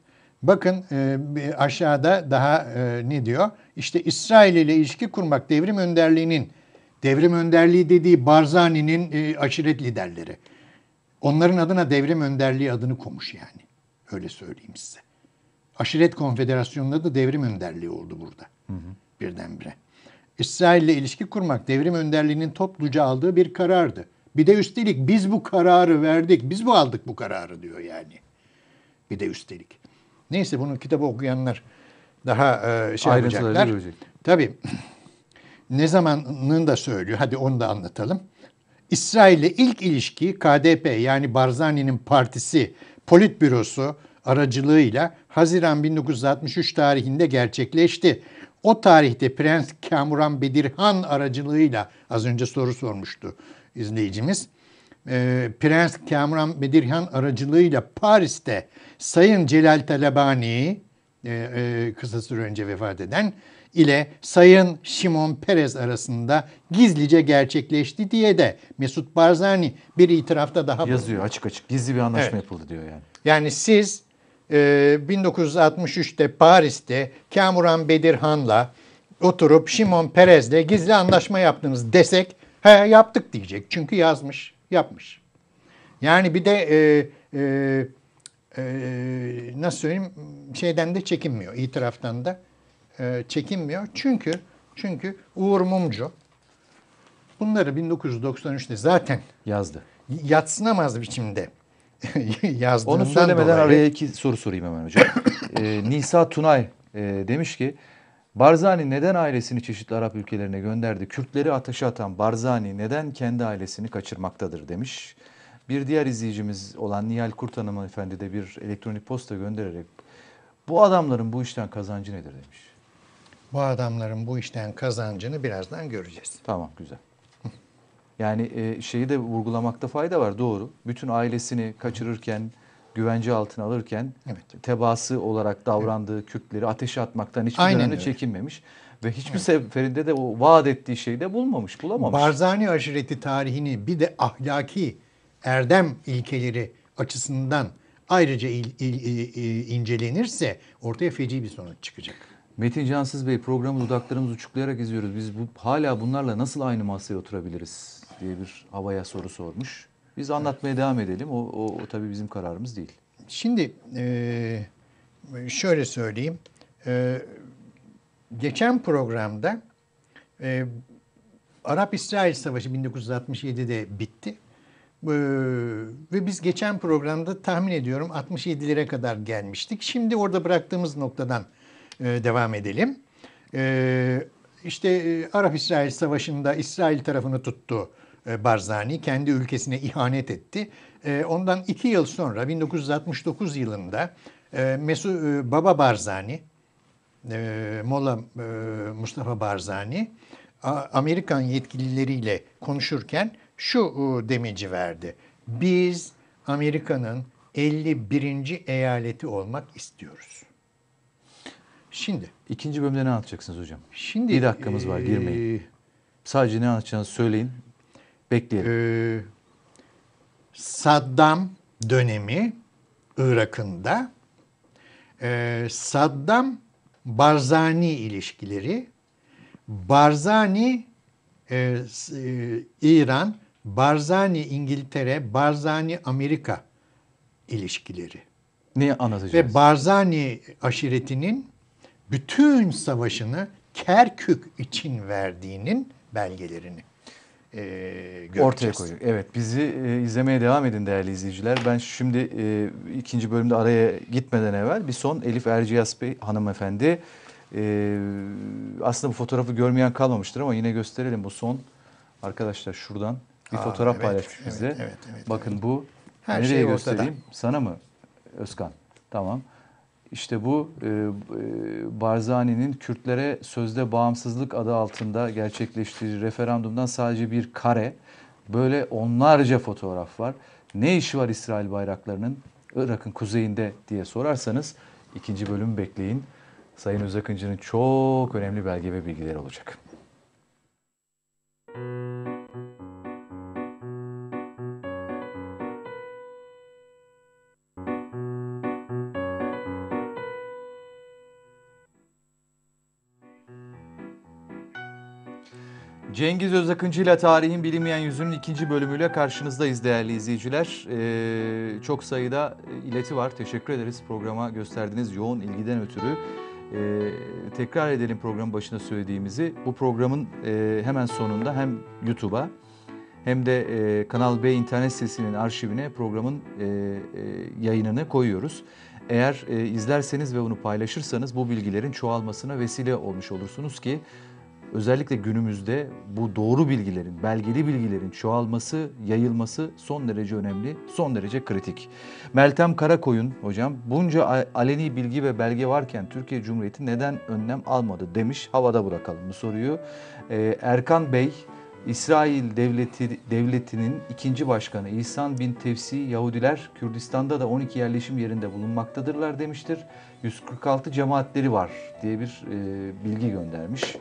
Bakın e, aşağıda daha e, ne diyor? İşte İsrail ile ilişki kurmak devrim önderliğinin devrim önderliği dediği Barzani'nin e, aşiret liderleri. Onların adına devrim önderliği adını komuş yani. Öyle söyleyeyim size. Aşiret Konfederasyonu'nda da devrim önderliği oldu burada. Hı hı. Birdenbire. İsrail ile ilişki kurmak devrim önderliğinin topluca aldığı bir karardı. Bir de üstelik biz bu kararı verdik, biz bu aldık bu kararı diyor yani. Bir de üstelik. Neyse bunu kitabı okuyanlar daha e, şey yapacaklar. Tabii. Ne zamanını da söylüyor. Hadi onu da anlatalım. İsrail ile ilk ilişki KDP yani Barzani'nin partisi Politbürosu aracılığıyla Haziran 1963 tarihinde gerçekleşti. O tarihte Prens Kamuran Bedirhan aracılığıyla az önce soru sormuştu izleyicimiz. E, Prens Kamuran Bedirhan aracılığıyla Paris'te Sayın Celal Talabani e, e, kısa süre önce vefat eden ile Sayın Şimon Perez arasında gizlice gerçekleşti diye de Mesut Barzani bir itirafta daha Yazıyor açık açık gizli bir anlaşma evet. yapıldı diyor yani. Yani siz e, 1963'te Paris'te Kamuran Bedirhan'la oturup Şimon Perez'le gizli anlaşma yaptınız desek he yaptık diyecek. Çünkü yazmış, yapmış. Yani bir de e, e, e, nasıl söyleyeyim şeyden de çekinmiyor itiraftan da e, çekinmiyor. Çünkü çünkü Uğur Mumcu bunları 1993'te zaten yazdı. Yatsınamaz biçimde yazdı Onu söylemeden dolayı... araya iki soru sorayım hemen hocam. ee, Nisa Tunay e, demiş ki Barzani neden ailesini çeşitli Arap ülkelerine gönderdi? Kürtleri ateşe atan Barzani neden kendi ailesini kaçırmaktadır demiş. Bir diğer izleyicimiz olan Nihal Kurt Hanım Efendi de bir elektronik posta göndererek bu adamların bu işten kazancı nedir demiş. Bu adamların bu işten kazancını birazdan göreceğiz. Tamam güzel. Yani e, şeyi de vurgulamakta fayda var doğru. Bütün ailesini kaçırırken, güvence altına alırken evet. tebaası olarak davrandığı evet. Kürtleri ateşe atmaktan hiçbir Aynen çekinmemiş. Ve hiçbir evet. seferinde de o vaat ettiği şeyi de bulmamış, bulamamış. Barzani aşireti tarihini bir de ahlaki erdem ilkeleri açısından ayrıca il, il, il, incelenirse ortaya feci bir sonuç çıkacak. Metin Cansız Bey programı dudaklarımız uçuklayarak izliyoruz. Biz bu, hala bunlarla nasıl aynı masaya oturabiliriz diye bir havaya soru sormuş. Biz anlatmaya evet. devam edelim. O, o, o tabii bizim kararımız değil. Şimdi e, şöyle söyleyeyim. E, geçen programda e, Arap-İsrail Savaşı 1967'de bitti. Ee, ve biz geçen programda tahmin ediyorum 67'lere kadar gelmiştik. Şimdi orada bıraktığımız noktadan e, devam edelim. E, işte e, Arap-İsrail Savaşı'nda İsrail tarafını tuttu Barzani. Kendi ülkesine ihanet etti. Ondan iki yıl sonra 1969 yılında Mesu, Baba Barzani, Molla Mustafa Barzani Amerikan yetkilileriyle konuşurken şu demeci verdi. Biz Amerika'nın 51. eyaleti olmak istiyoruz. Şimdi. İkinci bölümde ne anlatacaksınız hocam? Şimdi. Bir dakikamız var girmeyin. E, Sadece ne anlatacağınızı söyleyin. Bekleyelim. E, Saddam dönemi Irak'ında e, Saddam Barzani ilişkileri Barzani e, e, İran, Barzani İngiltere, Barzani Amerika ilişkileri. Ne anlatacağız? Ve Barzani aşiretinin bütün savaşını Kerkük için verdiğinin belgelerini e, göreceğiz. Ortaya koyacak. Evet bizi e, izlemeye devam edin değerli izleyiciler. Ben şimdi e, ikinci bölümde araya gitmeden evvel bir son Elif Erciyas Bey hanımefendi. E, aslında bu fotoğrafı görmeyen kalmamıştır ama yine gösterelim bu son. Arkadaşlar şuradan bir Aa, fotoğraf evet, paylaşmış evet, bize. Evet, evet, Bakın evet. bu. Her Nereye şey göstereyim? Ortada. Sana mı Özkan? Tamam. İşte bu e, e, Barzani'nin Kürtlere sözde bağımsızlık adı altında gerçekleştirdiği referandumdan sadece bir kare. Böyle onlarca fotoğraf var. Ne işi var İsrail bayraklarının Irak'ın kuzeyinde diye sorarsanız ikinci bölümü bekleyin. Sayın Özakıncı'nın çok önemli belge ve bilgileri olacak. Müzik Cengiz Özakıncı ile Tarihin Bilinmeyen Yüzünün ikinci bölümüyle karşınızdayız değerli izleyiciler. Ee, çok sayıda e, ileti var. Teşekkür ederiz programa gösterdiğiniz yoğun ilgiden ötürü. Ee, tekrar edelim programın başında söylediğimizi. Bu programın e, hemen sonunda hem YouTube'a hem de e, Kanal B internet sitesinin arşivine programın e, e, yayınını koyuyoruz. Eğer e, izlerseniz ve onu paylaşırsanız bu bilgilerin çoğalmasına vesile olmuş olursunuz ki Özellikle günümüzde bu doğru bilgilerin, belgeli bilgilerin çoğalması, yayılması son derece önemli, son derece kritik. Meltem Karakoyun hocam, bunca aleni bilgi ve belge varken Türkiye Cumhuriyeti neden önlem almadı demiş. Havada bırakalım bu soruyu. Ee, Erkan Bey, İsrail devleti devletinin ikinci başkanı İhsan bin Tevsi Yahudiler Kürdistan'da da 12 yerleşim yerinde bulunmaktadırlar demiştir. 146 cemaatleri var diye bir e, bilgi göndermiş.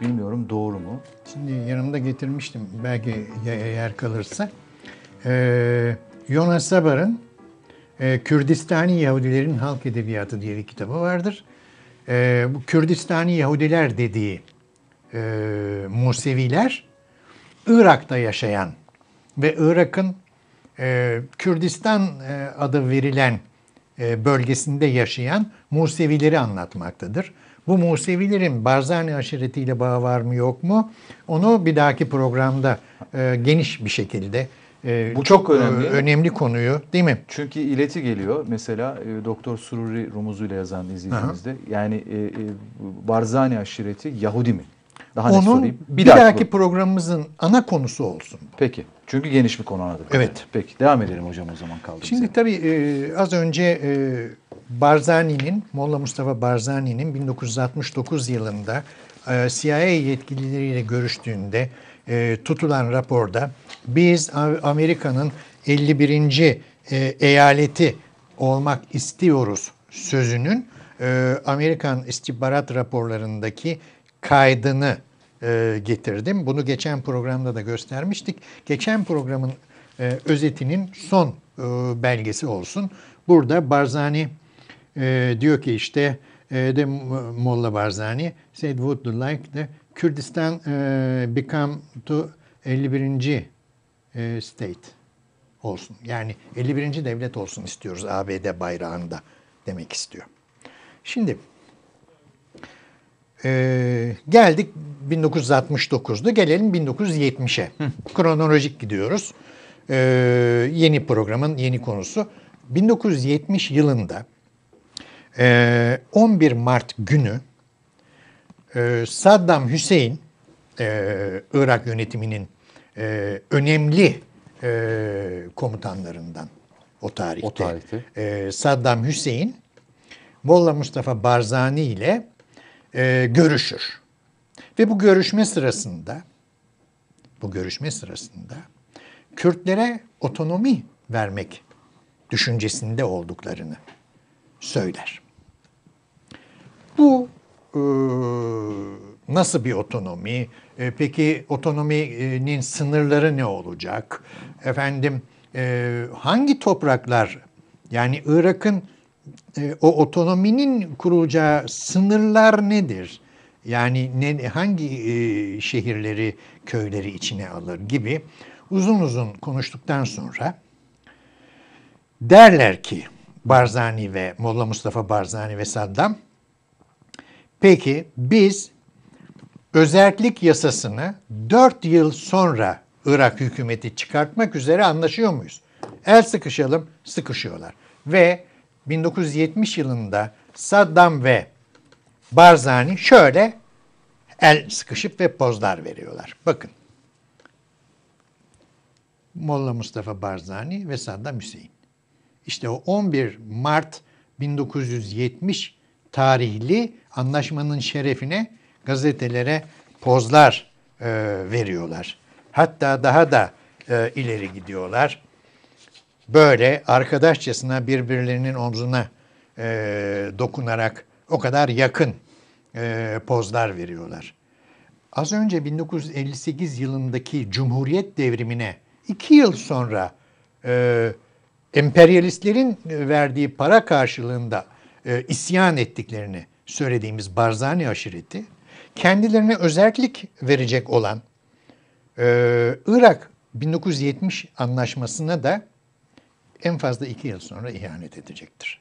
Bilmiyorum doğru mu? Şimdi yanımda getirmiştim belki yer kalırsa. Ee, Jonas Sabar'ın e, Kürdistani Yahudilerin Halk Edebiyatı diye bir kitabı vardır. E, bu Kürdistani Yahudiler dediği e, Museviler Irak'ta yaşayan ve Irak'ın e, Kürdistan e, adı verilen e, bölgesinde yaşayan Musevileri anlatmaktadır. Bu Musevilerin Barzani aşiretiyle bağı var mı yok mu? Onu bir dahaki programda e, geniş bir şekilde e, bu çok e, önemli. Önemli konuyu değil mi? Çünkü ileti geliyor. Mesela e, Doktor Sururi Rumuzuyla yazan izlediğimizde Yani e, e, Barzani aşireti Yahudi mi? Daha Onun, ne sorayım? Bir, bir dahaki, dahaki programımızın ana konusu olsun. Bu. Peki. Çünkü geniş bir konu anladık. Evet. Peki. Devam edelim hocam o zaman kaldı. Şimdi tabii e, az önce e, Barzani'nin, Molla Mustafa Barzani'nin 1969 yılında e, CIA yetkilileriyle görüştüğünde e, tutulan raporda biz Amerika'nın 51. E, eyaleti olmak istiyoruz sözünün Amerikan istihbarat raporlarındaki kaydını getirdim. Bunu geçen programda da göstermiştik. Geçen programın özetinin son belgesi olsun. Burada Barzani e, diyor ki işte e, de Molla Barzani said would like the kurdistan e, become to 51. E, state olsun. Yani 51. devlet olsun istiyoruz ABD bayrağında demek istiyor. Şimdi e, geldik 1969'da gelelim 1970'e. Kronolojik gidiyoruz. E, yeni programın yeni konusu. 1970 yılında 11 ee, Mart günü e, Saddam Hüseyin e, Irak yönetiminin e, önemli komutanlarından o tarihte. O tarihte. Saddam Hüseyin Molla Mustafa Barzani ile görüşür. Ve bu görüşme sırasında bu görüşme sırasında Kürtlere otonomi vermek düşüncesinde olduklarını söyler. Bu e, nasıl bir otonomi? E, peki otonominin sınırları ne olacak? Efendim e, hangi topraklar yani Irak'ın e, o otonominin kurulacağı sınırlar nedir? Yani ne, hangi e, şehirleri, köyleri içine alır gibi uzun uzun konuştuktan sonra derler ki Barzani ve Molla Mustafa Barzani ve Saddam Peki biz özellik yasasını 4 yıl sonra Irak hükümeti çıkartmak üzere anlaşıyor muyuz? El sıkışalım, sıkışıyorlar. Ve 1970 yılında Saddam ve Barzani şöyle el sıkışıp ve pozlar veriyorlar. Bakın. Molla Mustafa Barzani ve Saddam Hüseyin. İşte o 11 Mart 1970 tarihli anlaşmanın şerefine gazetelere pozlar e, veriyorlar. Hatta daha da e, ileri gidiyorlar. Böyle arkadaşçasına birbirlerinin omzuna e, dokunarak o kadar yakın e, pozlar veriyorlar. Az önce 1958 yılındaki Cumhuriyet devrimine iki yıl sonra e, emperyalistlerin verdiği para karşılığında e, isyan ettiklerini söylediğimiz Barzani aşireti kendilerine özellik verecek olan e, Irak 1970 anlaşmasına da en fazla iki yıl sonra ihanet edecektir.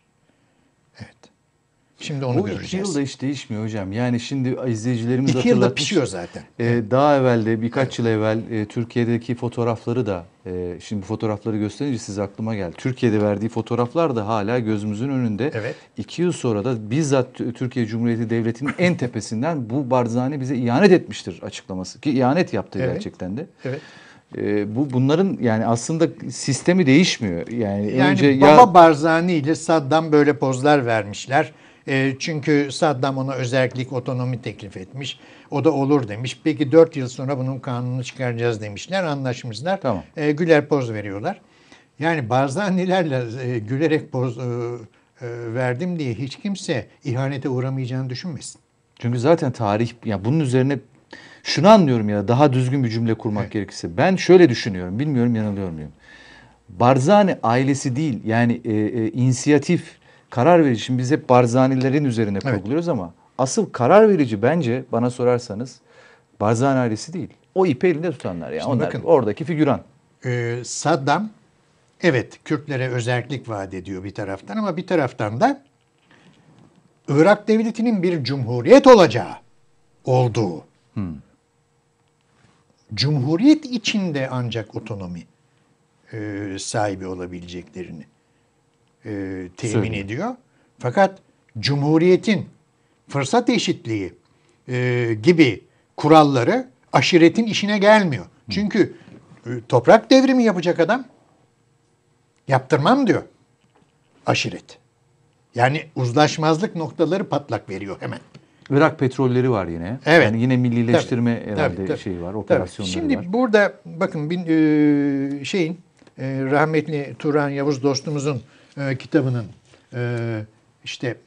Şimdi onu Bu göreceğiz. Bu iki yılda hiç değişmiyor hocam. Yani şimdi izleyicilerimiz iki hatırlatmış. yılda pişiyor zaten. E, daha evvelde birkaç evet. yıl evvel e, Türkiye'deki fotoğrafları da e, şimdi bu fotoğrafları gösterince siz aklıma geldi. Türkiye'de verdiği fotoğraflar da hala gözümüzün önünde. Evet. İki yıl sonra da bizzat Türkiye Cumhuriyeti Devleti'nin en tepesinden bu Barzani bize ihanet etmiştir açıklaması. Ki ihanet yaptı evet. gerçekten de. Evet. E, bu bunların yani aslında sistemi değişmiyor. Yani, yani önce baba ya... Barzani ile Saddam böyle pozlar vermişler. E, çünkü Saddam ona özellik, otonomi teklif etmiş. O da olur demiş. Peki 4 yıl sonra bunun kanunu çıkaracağız demişler. Anlaşmışlar. Tamam. E, güler poz veriyorlar. Yani bazı annelerle e, gülerek poz e, e, verdim diye hiç kimse ihanete uğramayacağını düşünmesin. Çünkü zaten tarih ya bunun üzerine şunu anlıyorum ya daha düzgün bir cümle kurmak evet. gerekirse. Ben şöyle düşünüyorum. Bilmiyorum yanılıyor muyum? Barzani ailesi değil yani e, e, inisiyatif karar verici şimdi biz hep Barzanilerin üzerine evet. kurguluyoruz ama asıl karar verici bence bana sorarsanız Barzani ailesi değil. O ipi elinde tutanlar yani. Onlar bakın, oradaki figüran. E, Saddam evet Kürtlere özellik vaat ediyor bir taraftan ama bir taraftan da Irak devletinin bir cumhuriyet olacağı olduğu. Hmm. Cumhuriyet içinde ancak otonomi e, sahibi olabileceklerini e, temin Söyle. ediyor. Fakat Cumhuriyet'in fırsat eşitliği e, gibi kuralları aşiretin işine gelmiyor. Çünkü e, toprak devrimi yapacak adam yaptırmam diyor aşiret. Yani uzlaşmazlık noktaları patlak veriyor hemen. Irak petrolleri var yine. Evet. Yani yine millileştirme tabii, herhalde tabii, tabii. şeyi var, operasyonları tabii. Şimdi var. Şimdi burada bakın bin, e, şeyin e, rahmetli Turan Yavuz dostumuzun e, kitabının e, işte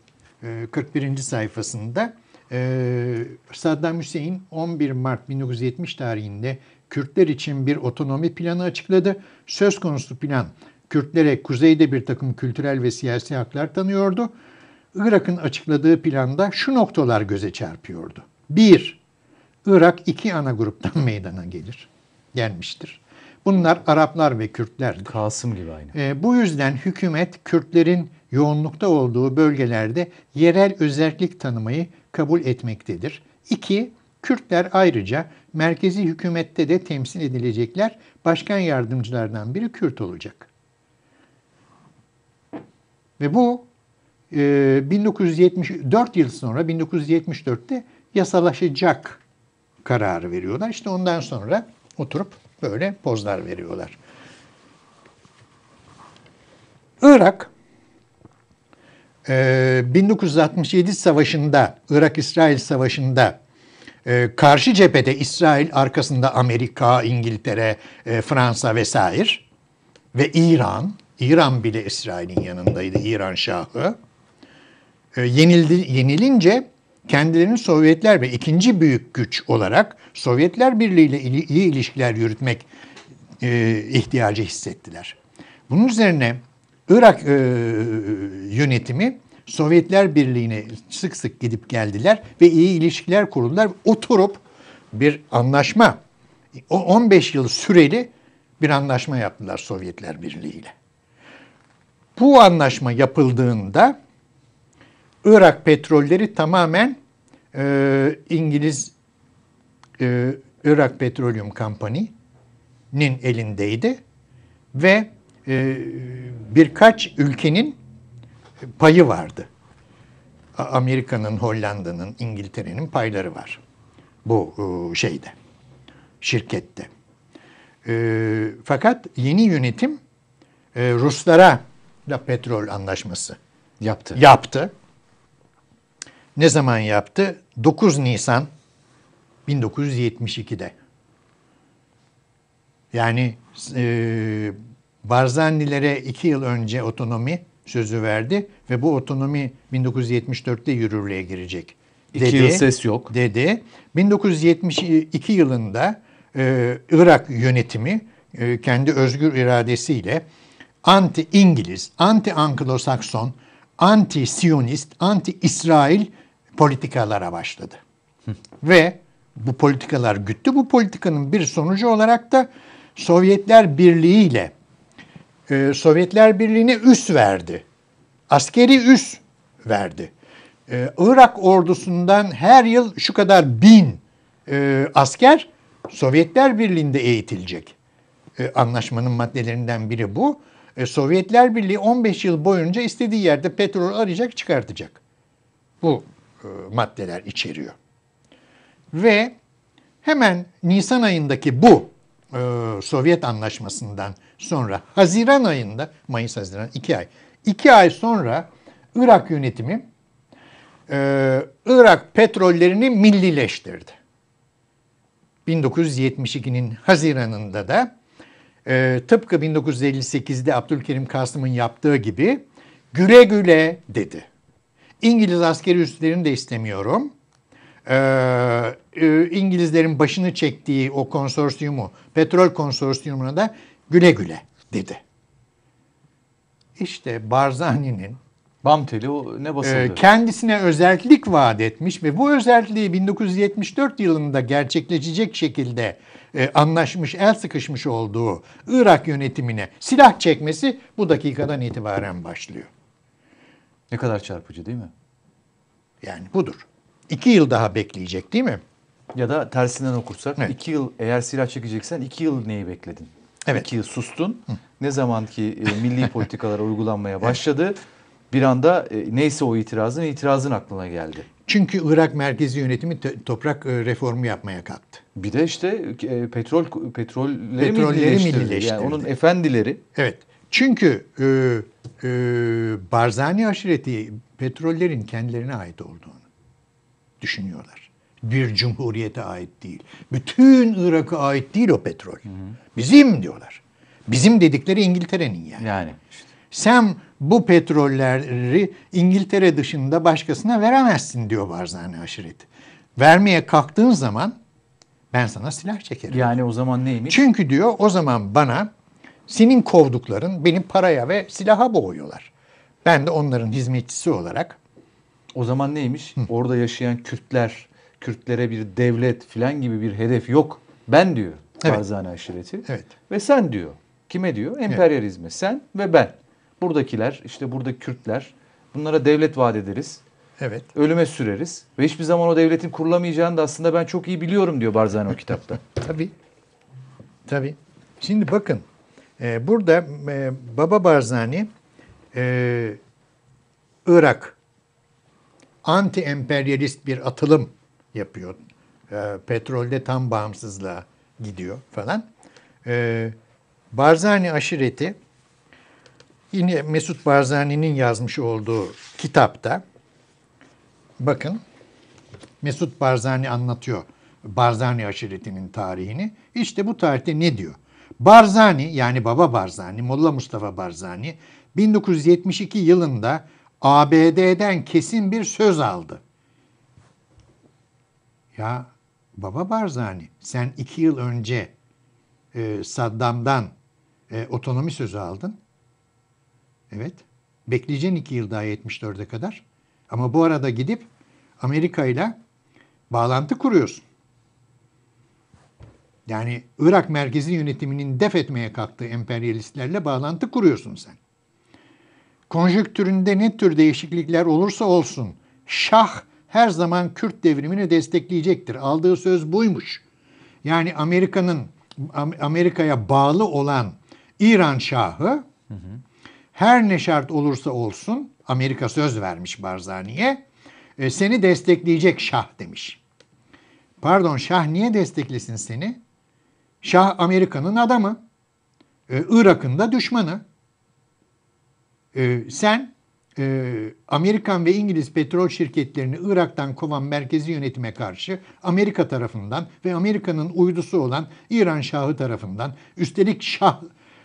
e, 41. sayfasında e, Saddam Hüseyin 11 Mart 1970 tarihinde Kürtler için bir otonomi planı açıkladı. Söz konusu plan Kürtlere kuzeyde bir takım kültürel ve siyasi haklar tanıyordu. Irak'ın açıkladığı planda şu noktalar göze çarpıyordu. 1. Irak iki ana gruptan meydana gelir, gelmiştir. Bunlar Araplar ve Kürtlerdi. Kasım gibi aynı. E, bu yüzden hükümet Kürtlerin yoğunlukta olduğu bölgelerde yerel özellik tanımayı kabul etmektedir. İki, Kürtler ayrıca merkezi hükümette de temsil edilecekler. Başkan yardımcılardan biri Kürt olacak. Ve bu e, 1974 yıl sonra 1974'te yasalaşacak kararı veriyorlar. İşte ondan sonra oturup böyle pozlar veriyorlar. Irak 1967 e, savaşında, Irak-İsrail savaşında e, karşı cephede İsrail arkasında Amerika, İngiltere, e, Fransa vesaire ve İran, İran bile İsrail'in yanındaydı, İran Şahı. Yenildi, yenilince kendilerini Sovyetler ve ikinci büyük güç olarak Sovyetler Birliği ile iyi ilişkiler yürütmek e, ihtiyacı hissettiler. Bunun üzerine Irak e, yönetimi Sovyetler Birliği'ne sık sık gidip geldiler ve iyi ilişkiler kurdular. Oturup bir anlaşma, o 15 yıl süreli bir anlaşma yaptılar Sovyetler Birliği ile. Bu anlaşma yapıldığında Irak petrolleri tamamen e, İngiliz e, Irak Petroleum Company'nin elindeydi ve e, birkaç ülkenin payı vardı. Amerika'nın, Hollanda'nın, İngiltere'nin payları var bu e, şeyde, şirkette. E, fakat yeni yönetim e, Ruslara da petrol anlaşması yaptı. Yaptı. Ne zaman yaptı? 9 Nisan 1972'de. Yani e, Barzanilere iki yıl önce otonomi sözü verdi ve bu otonomi 1974'te yürürlüğe girecek. Dedi, yıl ses yok. Dedi. 1972 yılında e, Irak yönetimi e, kendi özgür iradesiyle anti-İngiliz, anti-Anglo-Sakson, anti-Siyonist, anti-İsrail politikalara başladı. Ve bu politikalar güttü. Bu politikanın bir sonucu olarak da Sovyetler Birliği ile e, Sovyetler Birliği'ne üs verdi. Askeri üs verdi. E, Irak ordusundan her yıl şu kadar bin e, asker Sovyetler Birliği'nde eğitilecek. anlaşmanın maddelerinden biri bu. Sovyetler Birliği 15 yıl boyunca istediği yerde petrol arayacak, çıkartacak. Bu e, maddeler içeriyor. Ve hemen Nisan ayındaki bu e, Sovyet anlaşmasından sonra Haziran ayında, Mayıs-Haziran iki ay, iki ay sonra Irak yönetimi e, Irak petrollerini millileştirdi. 1972'nin Haziran'ında da e, tıpkı 1958'de Abdülkerim Kasım'ın yaptığı gibi güle güle dedi. İngiliz askeri üslerini de istemiyorum. Ee, e, İngilizlerin başını çektiği o konsorsiyumu, petrol konsorsiyumuna da güle güle dedi. İşte Barzani'nin Bam teli o ne e, basıldı? kendisine özellik vaat etmiş ve bu özelliği 1974 yılında gerçekleşecek şekilde e, anlaşmış, el sıkışmış olduğu Irak yönetimine silah çekmesi bu dakikadan itibaren başlıyor. Ne kadar çarpıcı değil mi? Yani budur. İki yıl daha bekleyecek değil mi? Ya da tersinden okursak evet. iki yıl eğer silah çekeceksen iki yıl neyi bekledin? Evet. İki yıl sustun. Hı. Ne zaman ki e, milli politikalar uygulanmaya başladı bir anda e, neyse o itirazın itirazın aklına geldi. Çünkü Irak merkezi yönetimi te, toprak e, reformu yapmaya kalktı. Bir de işte e, petrol petrolleri, petrolleri millileştirdi. millileştirdi. Yani onun efendileri. Evet. Çünkü e, e, Barzani aşireti petrollerin kendilerine ait olduğunu düşünüyorlar. Bir cumhuriyete ait değil. Bütün Irak'a ait değil o petrol. Hı hı. Bizim diyorlar. Bizim dedikleri İngiltere'nin yani. Yani. Sen bu petrolleri İngiltere dışında başkasına veremezsin diyor Barzani aşireti. Vermeye kalktığın zaman ben sana silah çekerim. Yani o zaman neymiş? Çünkü diyor o zaman bana senin kovdukların benim paraya ve silaha boğuyorlar. Ben de onların hizmetçisi olarak. O zaman neymiş? Hı. Orada yaşayan Kürtler, Kürtlere bir devlet filan gibi bir hedef yok. Ben diyor Barzani evet. aşireti. Evet. Ve sen diyor. Kime diyor? Emperyalizme. Evet. Sen ve ben. Buradakiler, işte burada Kürtler. Bunlara devlet vaat ederiz. Evet. Ölüme süreriz. Ve hiçbir zaman o devletin kurulamayacağını da aslında ben çok iyi biliyorum diyor Barzani o kitapta. Tabii. Tabii. Şimdi bakın e, burada e, Baba Barzani e, Irak anti-emperyalist bir atılım yapıyor. E, ee, petrolde tam bağımsızlığa gidiyor falan. E, Barzani aşireti yine Mesut Barzani'nin yazmış olduğu kitapta bakın Mesut Barzani anlatıyor Barzani aşiretinin tarihini. İşte bu tarihte ne diyor? Barzani yani baba Barzani, Molla Mustafa Barzani 1972 yılında ABD'den kesin bir söz aldı. Ya baba Barzani sen iki yıl önce e, Saddam'dan e, otonomi sözü aldın. Evet. Bekleyeceksin iki yıl daha 74'e kadar. Ama bu arada gidip Amerika ile bağlantı kuruyorsun. Yani Irak merkezi yönetiminin def etmeye kalktığı emperyalistlerle bağlantı kuruyorsun sen. Konjüktüründe ne tür değişiklikler olursa olsun Şah her zaman Kürt devrimini destekleyecektir. Aldığı söz buymuş. Yani Amerika'nın Amerika'ya bağlı olan İran Şahı hı hı. her ne şart olursa olsun Amerika söz vermiş Barzani'ye e, seni destekleyecek Şah demiş. Pardon Şah niye desteklesin seni? Şah Amerika'nın adamı. Ee, Irak'ın da düşmanı. Ee, sen e, Amerikan ve İngiliz petrol şirketlerini Irak'tan kovan merkezi yönetime karşı Amerika tarafından ve Amerika'nın uydusu olan İran Şahı tarafından üstelik Şah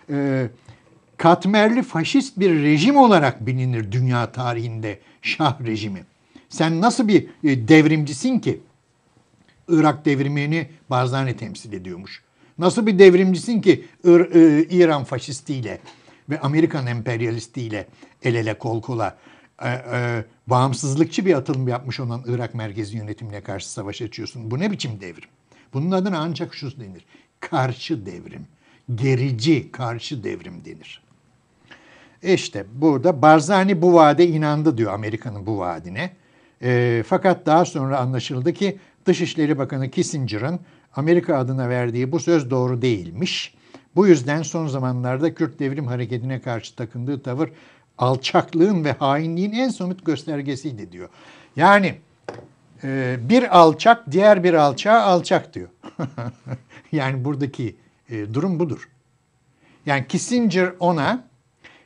e, katmerli faşist bir rejim olarak bilinir dünya tarihinde Şah rejimi. Sen nasıl bir e, devrimcisin ki? Irak devrimini Barzani temsil ediyormuş. Nasıl bir devrimcisin ki e, İran faşistiyle ve Amerikan emperyalistiyle el ele kol kola e, e, bağımsızlıkçı bir atılım yapmış olan Irak merkezi yönetimine karşı savaş açıyorsun. Bu ne biçim devrim? Bunun adına ancak şu denir. Karşı devrim. Gerici karşı devrim denir. E işte burada Barzani bu vaade inandı diyor Amerika'nın bu vaadine. E, fakat daha sonra anlaşıldı ki Dışişleri Bakanı Kissinger'ın Amerika adına verdiği bu söz doğru değilmiş. Bu yüzden son zamanlarda Kürt devrim hareketine karşı takındığı tavır alçaklığın ve hainliğin en somut göstergesiydi diyor. Yani e, bir alçak diğer bir alçağa alçak diyor. yani buradaki e, durum budur. Yani Kissinger ona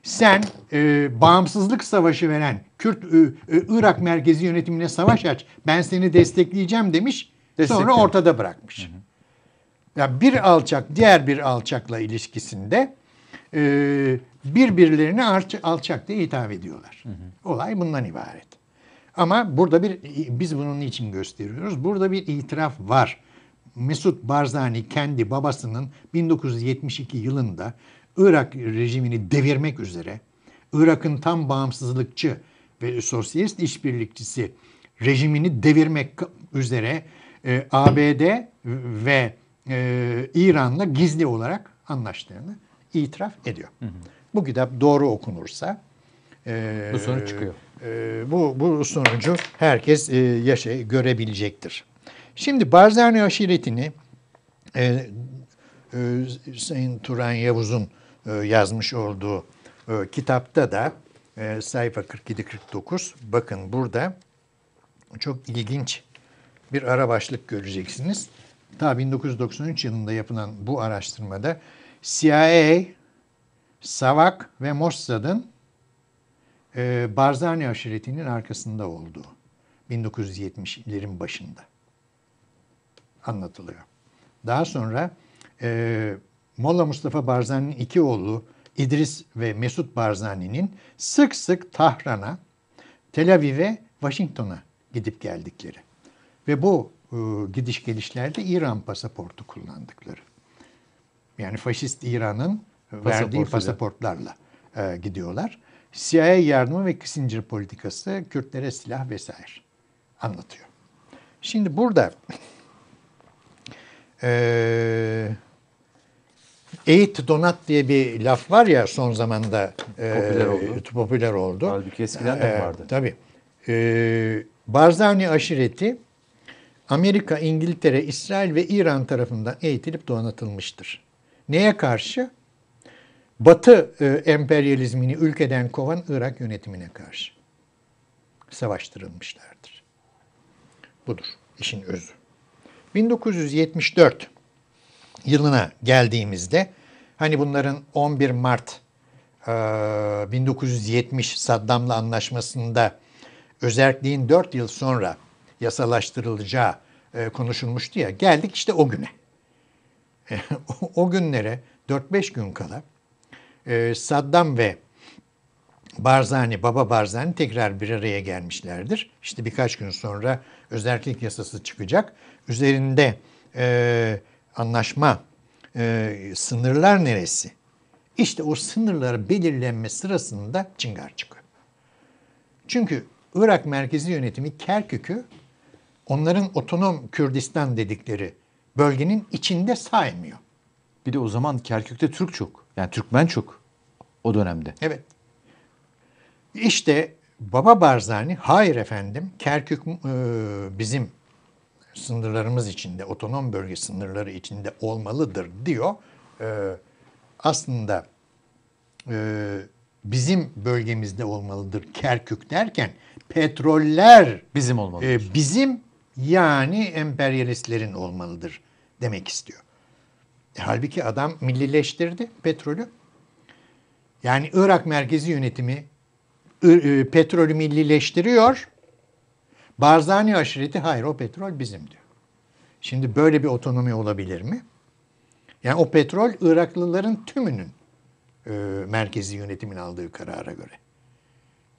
sen e, bağımsızlık savaşı veren Kürt e, e, Irak merkezi yönetimine savaş aç ben seni destekleyeceğim demiş. Sonra ortada bırakmış. Ya Yani bir alçak diğer bir alçakla ilişkisinde e, birbirlerine alçak diye hitap ediyorlar. Olay bundan ibaret. Ama burada bir biz bunun için gösteriyoruz. Burada bir itiraf var. Mesut Barzani kendi babasının 1972 yılında Irak rejimini devirmek üzere Irak'ın tam bağımsızlıkçı ve sosyalist işbirlikçisi rejimini devirmek üzere e, ABD ve e, İran'la gizli olarak anlaştığını itiraf ediyor. Hı hı. Bu kitap doğru okunursa e, bu sonuç çıkıyor. E, bu, bu sonucu herkes e, yaşa, görebilecektir. Şimdi Barzani aşiretini e, e, Sayın Turan Yavuz'un e, yazmış olduğu e, kitapta da e, sayfa 47-49 bakın burada çok ilginç bir ara başlık göreceksiniz. Ta 1993 yılında yapılan bu araştırmada CIA, SAVAK ve Mossad'ın e, Barzani aşiretinin arkasında olduğu 1970'lerin başında anlatılıyor. Daha sonra e, Molla Mustafa Barzani'nin iki oğlu İdris ve Mesut Barzani'nin sık sık Tahran'a, Tel Aviv'e, Washington'a gidip geldikleri. Ve bu e, gidiş gelişlerde İran pasaportu kullandıkları. Yani faşist İran'ın verdiği pasaportlarla e, gidiyorlar. CIA yardımı ve Kissinger politikası, Kürtlere silah vesaire anlatıyor. Şimdi burada e, eğit donat diye bir laf var ya son zamanda e, popüler oldu. E, popüler oldu. Halbuki eskiden de e, vardı. E, tabii. E, Barzani aşireti Amerika, İngiltere, İsrail ve İran tarafından eğitilip donatılmıştır. Neye karşı? Batı e, emperyalizmini ülkeden kovan Irak yönetimine karşı savaştırılmışlardır. Budur işin özü. 1974 yılına geldiğimizde hani bunların 11 Mart e, 1970 Saddam'la anlaşmasında özelliğin 4 yıl sonra yasalaştırılacağı e, konuşulmuştu ya. Geldik işte o güne. E, o günlere 4-5 gün kala e, Saddam ve Barzani, Baba Barzani tekrar bir araya gelmişlerdir. İşte birkaç gün sonra özellik yasası çıkacak. Üzerinde e, anlaşma e, sınırlar neresi? İşte o sınırları belirlenme sırasında çıngar çıkıyor. Çünkü Irak merkezi yönetimi Kerkük'ü onların otonom Kürdistan dedikleri bölgenin içinde saymıyor. Bir de o zaman Kerkük'te Türk çok. Yani Türkmen çok o dönemde. Evet. İşte Baba Barzani hayır efendim Kerkük e, bizim sınırlarımız içinde, otonom bölge sınırları içinde olmalıdır diyor. E, aslında e, bizim bölgemizde olmalıdır Kerkük derken petroller bizim olmalıdır. E, bizim yani emperyalistlerin olmalıdır demek istiyor. E, halbuki adam millileştirdi petrolü. Yani Irak merkezi yönetimi e, petrolü millileştiriyor. Barzani aşireti hayır o petrol bizim diyor. Şimdi böyle bir otonomi olabilir mi? Yani o petrol Iraklıların tümünün e, merkezi yönetimin aldığı karara göre.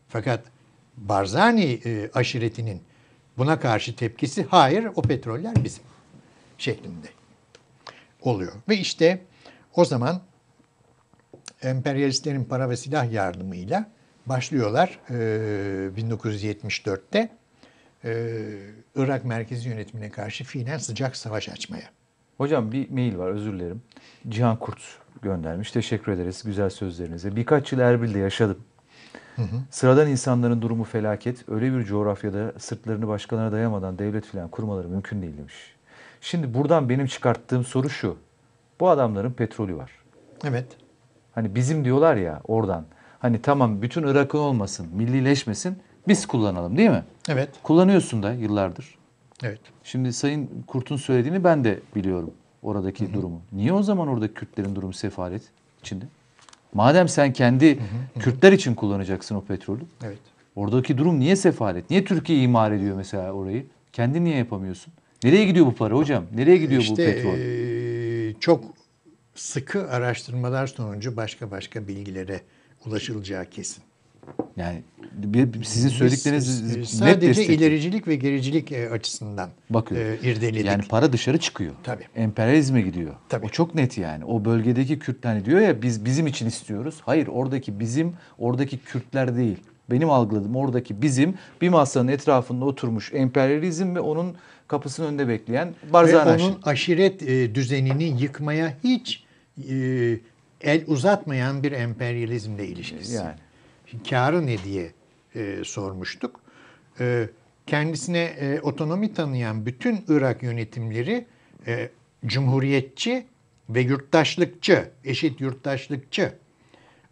Fakat Barzani e, aşiretinin Buna karşı tepkisi hayır o petroller bizim şeklinde oluyor. Ve işte o zaman emperyalistlerin para ve silah yardımıyla başlıyorlar e, 1974'te e, Irak merkezi yönetimine karşı fiilen sıcak savaş açmaya. Hocam bir mail var özür dilerim. Cihan Kurt göndermiş. Teşekkür ederiz güzel sözlerinize. Birkaç yıl Erbil'de yaşadım. Hı Sıradan insanların durumu felaket. Öyle bir coğrafyada sırtlarını başkalarına dayamadan devlet falan kurmaları mümkün değil demiş. Şimdi buradan benim çıkarttığım soru şu. Bu adamların petrolü var. Evet. Hani bizim diyorlar ya oradan. Hani tamam bütün Irak'ın olmasın, millileşmesin. Biz kullanalım değil mi? Evet. Kullanıyorsun da yıllardır. Evet. Şimdi Sayın Kurt'un söylediğini ben de biliyorum oradaki hı hı. durumu. Niye o zaman orada Kürtlerin durumu sefalet içinde? Madem sen kendi Kürtler için kullanacaksın o petrolü. Evet. Oradaki durum niye sefalet? Niye Türkiye imar ediyor mesela orayı? Kendi niye yapamıyorsun? Nereye gidiyor bu para hocam? Nereye gidiyor işte, bu petrol? İşte çok sıkı araştırmalar sonucu başka başka bilgilere ulaşılacağı kesin. Yani sizin söyledikleriniz biz, net sadece destekli. ilericilik ve gericilik e, açısından Bakın, e, irdeledik. Yani para dışarı çıkıyor. Tabii. Emperyalizme gidiyor. Tabii. O çok net yani. O bölgedeki Kürtler hani diyor ya biz bizim için istiyoruz. Hayır oradaki bizim oradaki Kürtler değil. Benim algıladığım oradaki bizim bir masanın etrafında oturmuş emperyalizm ve onun kapısının önünde bekleyen Barzan Ve onun aşiret e, düzenini yıkmaya hiç e, el uzatmayan bir emperyalizmle ilişkisi. Yani karı ne diye e, sormuştuk. E, kendisine e, otonomi tanıyan bütün Irak yönetimleri e, cumhuriyetçi ve yurttaşlıkçı, eşit yurttaşlıkçı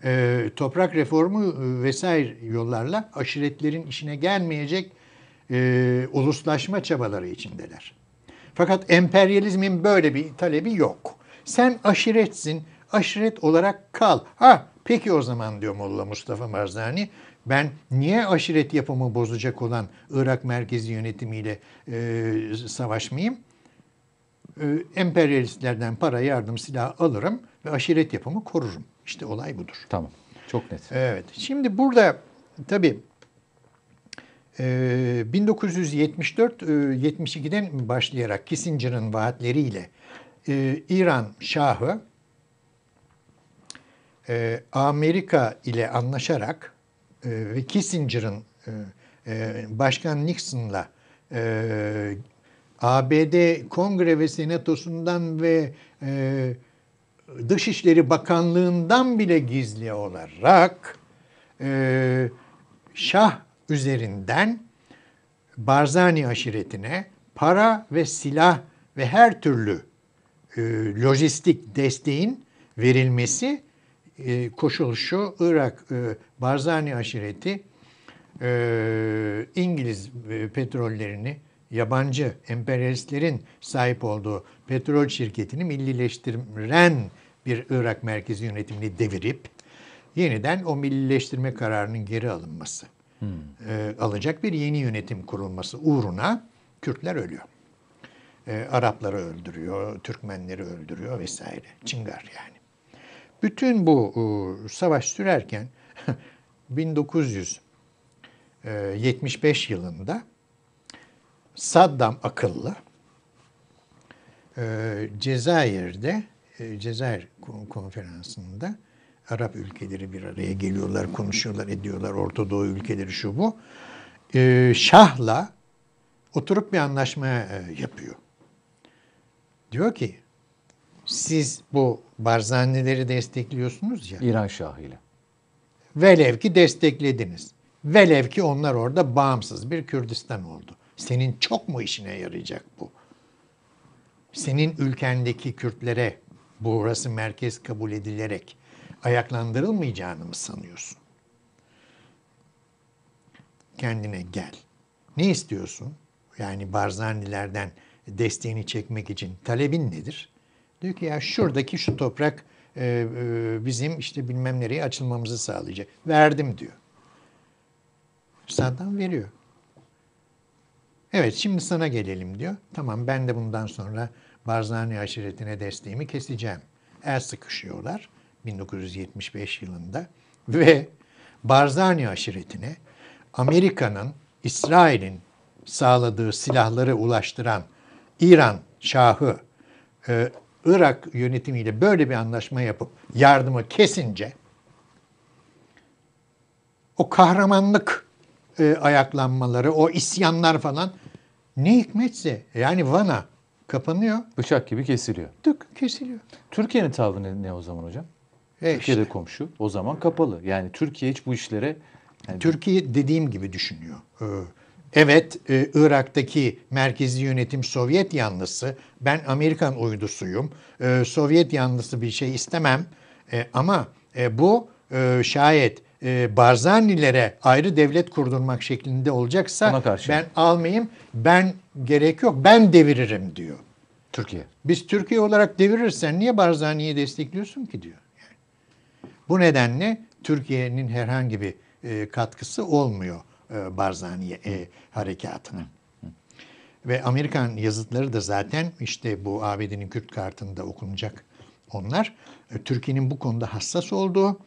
e, toprak reformu e, vesaire yollarla aşiretlerin işine gelmeyecek e, uluslaşma çabaları içindeler. Fakat emperyalizmin böyle bir talebi yok. Sen aşiretsin, aşiret olarak kal. Ha Peki o zaman diyor Molla Mustafa Marzani ben niye aşiret yapımı bozacak olan Irak merkezi yönetimiyle e, savaşmayayım? E, emperyalistlerden para, yardım, silah alırım ve aşiret yapımı korurum. İşte olay budur. Tamam. Çok net. Evet. Şimdi burada tabii 1974 e, 72'den e, başlayarak Kissinger'ın vaatleriyle e, İran Şahı e, Amerika ile anlaşarak e, ve Kissinger'ın e, e Başkan Nixon'la e, ABD Kongre ve Senatosu'ndan ve e, Dışişleri Bakanlığı'ndan bile gizli olarak e, Şah üzerinden Barzani aşiretine para ve silah ve her türlü e, lojistik desteğin verilmesi e, koşul şu, Irak e, Barzani aşireti e, İngiliz e, petrollerini, yabancı emperyalistlerin sahip olduğu petrol şirketini millileştiren bir Irak merkezi yönetimini devirip yeniden o millileştirme kararının geri alınması, hmm. e, alacak bir yeni yönetim kurulması uğruna Kürtler ölüyor. E, Arapları öldürüyor, Türkmenleri öldürüyor vesaire. Çingar yani. Bütün bu e, savaş sürerken 1975 e, yılında Saddam akıllı e, Cezayir'de Cezayir konferansında Arap ülkeleri bir araya geliyorlar, konuşuyorlar, ediyorlar. Orta Doğu ülkeleri şu bu. Şah'la oturup bir anlaşma yapıyor. Diyor ki siz bu Barzanileri destekliyorsunuz ya. İran Şahı ile. Velev ki desteklediniz. Velev ki onlar orada bağımsız bir Kürdistan oldu. Senin çok mu işine yarayacak bu? Senin ülkendeki Kürtlere burası merkez kabul edilerek ayaklandırılmayacağını mı sanıyorsun? Kendine gel. Ne istiyorsun? Yani Barzanilerden desteğini çekmek için talebin nedir? Diyor ki ya şuradaki şu toprak e, e, bizim işte bilmem nereye açılmamızı sağlayacak. Verdim diyor. Saddam veriyor. Evet şimdi sana gelelim diyor. Tamam ben de bundan sonra Barzani aşiretine desteğimi keseceğim. El sıkışıyorlar 1975 yılında ve Barzani aşiretine Amerika'nın, İsrail'in sağladığı silahları ulaştıran İran Şahı e, Irak yönetimiyle böyle bir anlaşma yapıp yardımı kesince o kahramanlık e, ayaklanmaları, o isyanlar falan ne hikmetse yani Van'a kapanıyor. Bıçak gibi kesiliyor. Tık kesiliyor. Türkiye'nin tavrı ne, ne o zaman hocam? E Türkiye'de işte. komşu o zaman kapalı. Yani Türkiye hiç bu işlere... Yani... Türkiye dediğim gibi düşünüyor. Ee, Evet e, Irak'taki merkezi yönetim Sovyet yanlısı. Ben Amerikan uydusuyum. E, Sovyet yanlısı bir şey istemem. E, ama e, bu e, şayet e, Barzanilere ayrı devlet kurdurmak şeklinde olacaksa ben almayayım. Ben gerek yok. Ben deviririm diyor. Türkiye. Biz Türkiye olarak devirirsen niye Barzani'yi destekliyorsun ki diyor. Yani. Bu nedenle Türkiye'nin herhangi bir e, katkısı olmuyor e, Barzaniye e, harekatını. Ve Amerikan yazıtları da zaten işte bu ABD'nin Kürt kartında okunacak onlar. E, Türkiye'nin bu konuda hassas olduğu,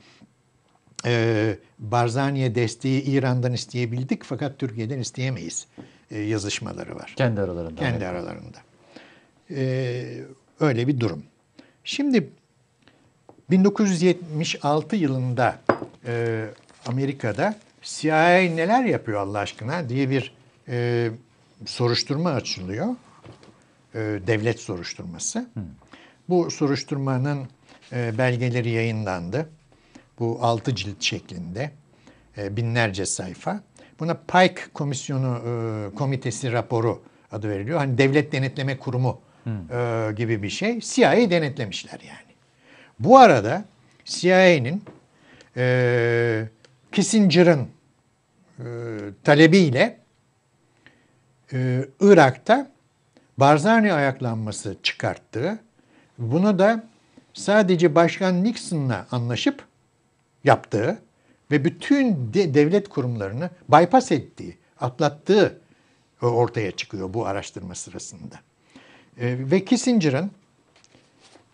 e, Barzaniye desteği İran'dan isteyebildik fakat Türkiye'den isteyemeyiz e, yazışmaları var. Kendi aralarında. Kendi evet. aralarında. E, öyle bir durum. Şimdi 1976 yılında e, Amerika'da CIA neler yapıyor Allah aşkına diye bir e, soruşturma açılıyor. E, devlet soruşturması. Hı. Bu soruşturmanın e, belgeleri yayınlandı. Bu altı cilt şeklinde e, binlerce sayfa. Buna Pike Komisyonu e, Komitesi raporu adı veriliyor. Hani Devlet Denetleme Kurumu hmm. e, gibi bir şey. CIA'yı denetlemişler yani. Bu arada CIA'nin e, Kissinger'ın e, talebiyle e, Irak'ta Barzani ayaklanması çıkarttı. Bunu da sadece Başkan Nixon'la anlaşıp yaptığı ve bütün de devlet kurumlarını bypass ettiği, atlattığı ortaya çıkıyor bu araştırma sırasında. E, ve Kissinger'ın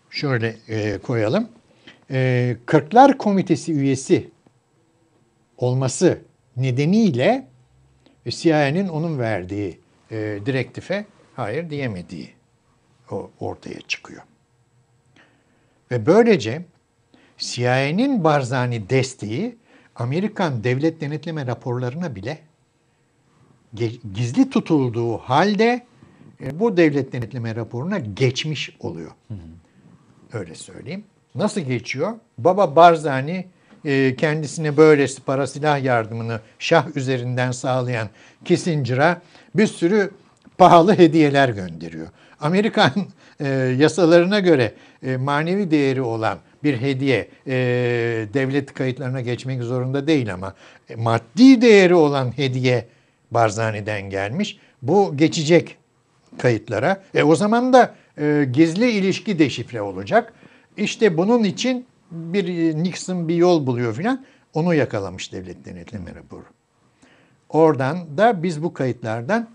şöyle e, koyalım. E, Kırklar Komitesi üyesi olması nedeniyle e, CIA'nin onun verdiği e, direktife hayır diyemediği o, ortaya çıkıyor. Ve böylece CIA'nin Barzani desteği Amerikan devlet denetleme raporlarına bile gizli tutulduğu halde e, bu devlet denetleme raporuna geçmiş oluyor. Öyle söyleyeyim. Nasıl geçiyor? Baba Barzani e, kendisine böylesi silah yardımını şah üzerinden sağlayan Kissinger'a bir sürü pahalı hediyeler gönderiyor. Amerikan e, yasalarına göre e, manevi değeri olan bir hediye e, devlet kayıtlarına geçmek zorunda değil ama e, maddi değeri olan hediye Barzani'den gelmiş. Bu geçecek kayıtlara. E o zaman da e, gizli ilişki deşifre olacak. İşte bunun için bir e, Nixon bir yol buluyor filan. Onu yakalamış devlet denetleme raporu. Oradan da biz bu kayıtlardan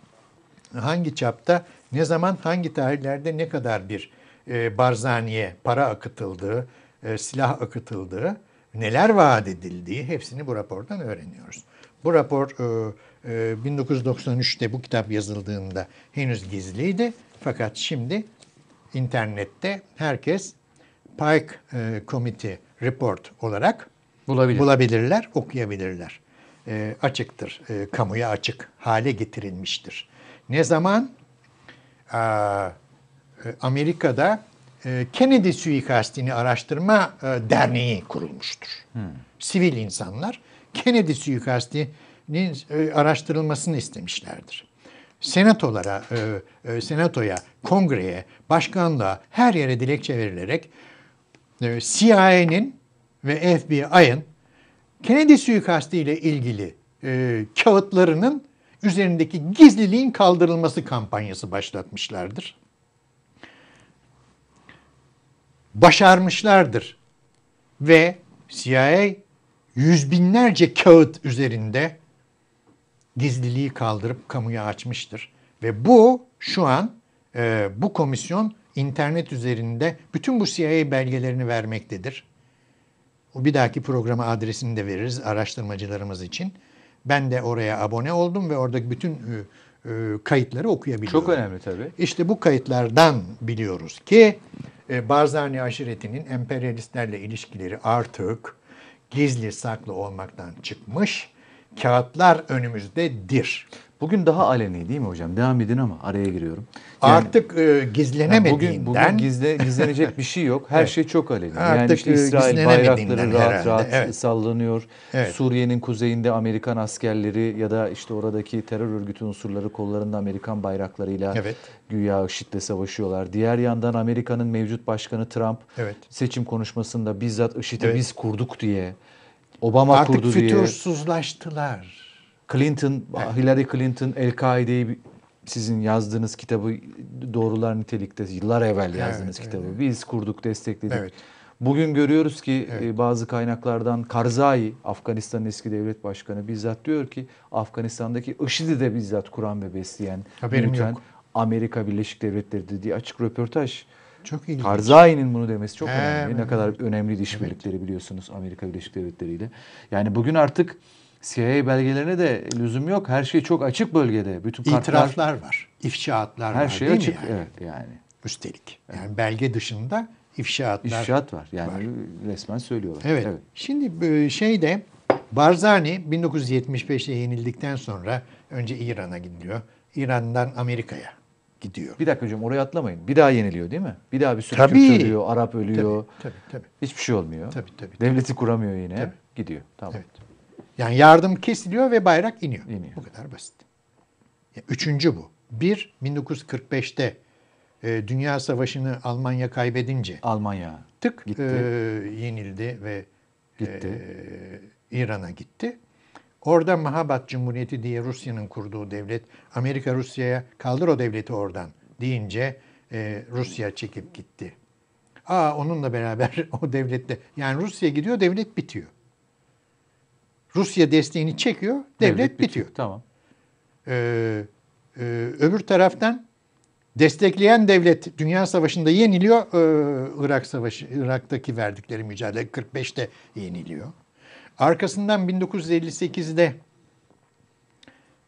hangi çapta, ne zaman, hangi tarihlerde ne kadar bir e, Barzani'ye para akıtıldığı, e, silah akıtıldığı, neler vaat edildiği hepsini bu rapordan öğreniyoruz. Bu rapor 1993'te e, bu kitap yazıldığında henüz gizliydi. Fakat şimdi internette herkes Pike e, Committee Report olarak Bulabilir. bulabilirler, okuyabilirler. E, açıktır, e, kamuya açık hale getirilmiştir. Ne zaman? E, e, Amerika'da e, Kennedy suikastini araştırma e, derneği kurulmuştur. Hmm. Sivil insanlar Kennedy suikastinin e, araştırılmasını istemişlerdir senatolara, e, e, senatoya, kongreye, başkanlığa her yere dilekçe verilerek ee, CIA'nin ve FBI'ın Kennedy suikastı ile ilgili e, kağıtlarının üzerindeki gizliliğin kaldırılması kampanyası başlatmışlardır. Başarmışlardır ve CIA yüz binlerce kağıt üzerinde gizliliği kaldırıp kamuya açmıştır. Ve bu şu an e, bu komisyon internet üzerinde bütün bu CIA belgelerini vermektedir. O Bir dahaki programa adresini de veririz araştırmacılarımız için. Ben de oraya abone oldum ve oradaki bütün e, e, kayıtları okuyabiliyorum. Çok önemli tabii. İşte bu kayıtlardan biliyoruz ki e, Barzani aşiretinin emperyalistlerle ilişkileri artık gizli saklı olmaktan çıkmış. Kağıtlar önümüzdedir. Bugün daha aleni değil mi hocam? Devam edin ama araya giriyorum. Yani, Artık e, gizlenemediğinden. Yani bugün, bugün gizle, gizlenecek bir şey yok. Her evet. şey çok aleni. Artık yani işte e, İsrail bayrakları rahat herhalde. rahat evet. sallanıyor. Evet. Suriye'nin kuzeyinde Amerikan askerleri ya da işte oradaki terör örgütü unsurları kollarında Amerikan bayraklarıyla evet. güya IŞİD'le savaşıyorlar. Diğer yandan Amerika'nın mevcut başkanı Trump evet. seçim konuşmasında bizzat IŞİD'i evet. biz kurduk diye Obama Artık kurdu diye. Artık fütursuzlaştılar. Clinton, Hillary Clinton El-Kaide'yi sizin yazdığınız kitabı doğrular nitelikte yıllar evvel yazdığınız evet, kitabı evet. biz kurduk, destekledik. Evet. Bugün görüyoruz ki e, evet. bazı kaynaklardan Karzai, Afganistan'ın eski devlet başkanı bizzat diyor ki Afganistan'daki IŞİD'i de bizzat kuran ve besleyen Haberim Amerika Birleşik Devletleri diye açık röportaj. Çok ilginç. Karzai'nin bunu demesi çok He, önemli. Ne kadar önemli işbirlikleri evet. biliyorsunuz Amerika Birleşik Devletleri ile. Yani bugün artık CIA belgelerine de lüzum yok. Her şey çok açık bölgede. Bütün kartlar, itiraflar var. İfşaatlar her var. Her şey açık. Yani? Evet yani. Üstelik. Yani evet. belge dışında ifşaatlar. İfşaat var. Yani var. resmen söylüyorlar. Evet. evet. Şimdi e, şeyde Barzani 1975'te yenildikten sonra önce İran'a gidiyor. İran'dan Amerika'ya gidiyor. Bir dakika hocam oraya atlamayın. Bir daha yeniliyor değil mi? Bir daha bir sürü tabii. Türk ölüyor, Arap ölüyor. Tabii, tabii, tabii. Hiçbir şey olmuyor. Tabii, tabii, Devleti kuramıyor yine. Tabii. Gidiyor. Tamam. Evet. Yani yardım kesiliyor ve bayrak iniyor. iniyor. Bu kadar basit. Üçüncü bu. Bir, 1945'te e, Dünya Savaşı'nı Almanya kaybedince Almanya tık e, gitti. E, yenildi ve gitti. E, İran'a gitti. Orada Mahabat Cumhuriyeti diye Rusya'nın kurduğu devlet, Amerika Rusya'ya kaldır o devleti oradan deyince e, Rusya çekip gitti. Aa onunla beraber o devlette, yani Rusya gidiyor devlet bitiyor. Rusya desteğini çekiyor, devlet, devlet bitiyor. bitiyor. Tamam. Ee, e, öbür taraftan destekleyen devlet Dünya Savaşı'nda yeniliyor. Ee, Irak Savaşı, Irak'taki verdikleri mücadele 45'te yeniliyor. Arkasından 1958'de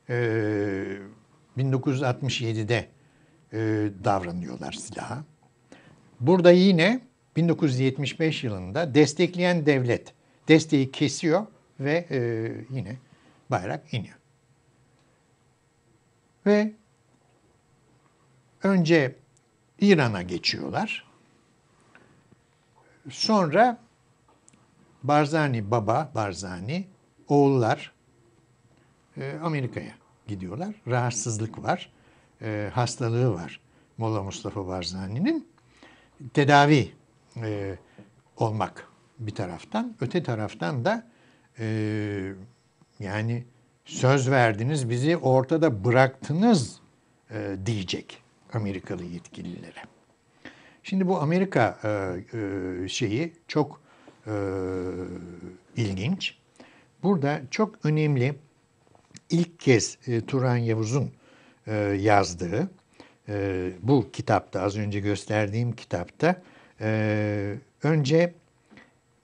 e, 1967'de e, davranıyorlar silaha. Burada yine 1975 yılında destekleyen devlet desteği kesiyor ve e, yine bayrak iniyor. Ve önce İran'a geçiyorlar. Sonra Barzani baba, Barzani oğullar e, Amerika'ya gidiyorlar. Rahatsızlık var, e, hastalığı var Molla Mustafa Barzani'nin. Tedavi e, olmak bir taraftan, öte taraftan da e, yani söz verdiniz bizi ortada bıraktınız e, diyecek Amerikalı yetkililere. Şimdi bu Amerika e, e, şeyi çok e, ilginç. Burada çok önemli ilk kez e, Turan Yavuz'un e, yazdığı e, bu kitapta az önce gösterdiğim kitapta e, önce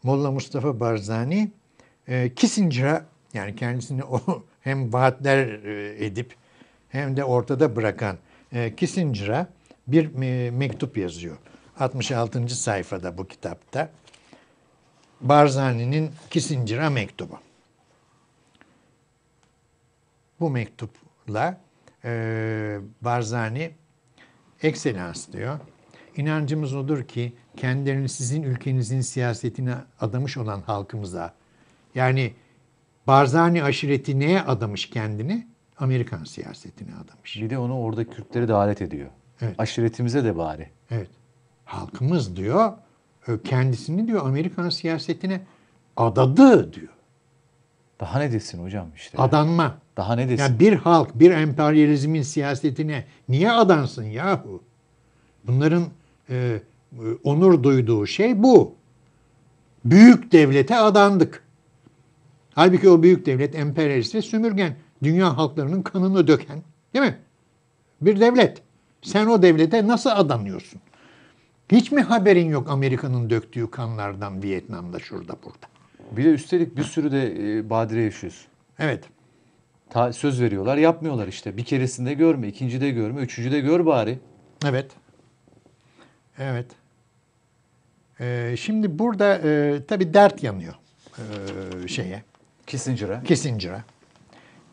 Molla Mustafa Barzani e, Kissinger'a yani kendisini o hem vaatler e, edip hem de ortada bırakan e, Kissinger'a bir mektup yazıyor. 66. sayfada bu kitapta. Barzani'nin Kissinger'a mektubu. Bu mektupla e, Barzani ekselans diyor. İnancımız odur ki kendilerini sizin ülkenizin siyasetine adamış olan halkımıza yani Barzani aşireti neye adamış kendini? Amerikan siyasetine adamış. Bir de onu orada Kürtleri de ediyor. Evet. Aşiretimize de bari. Evet. Halkımız diyor kendisini diyor Amerikan siyasetine adadı diyor. Daha ne desin hocam işte. Adanma. Daha ne desin? Yani bir halk bir emperyalizmin siyasetine niye adansın yahu? Bunların e, e onur duyduğu şey bu. Büyük devlete adandık. Halbuki o büyük devlet emperyalist ve sömürgen. Dünya halklarının kanını döken değil mi? Bir devlet. Sen o devlete nasıl adanıyorsun? Hiç mi haberin yok Amerika'nın döktüğü kanlardan Vietnam'da şurada burada? Bir de üstelik bir sürü de e, badire yaşıyorsun. Evet. Ta, söz veriyorlar yapmıyorlar işte. Bir keresinde görme, ikincide görme, üçüncüde gör bari. Evet. Evet. Ee, şimdi burada e, tabii dert yanıyor e, şeye. Kissinger'e. Kissinger'e.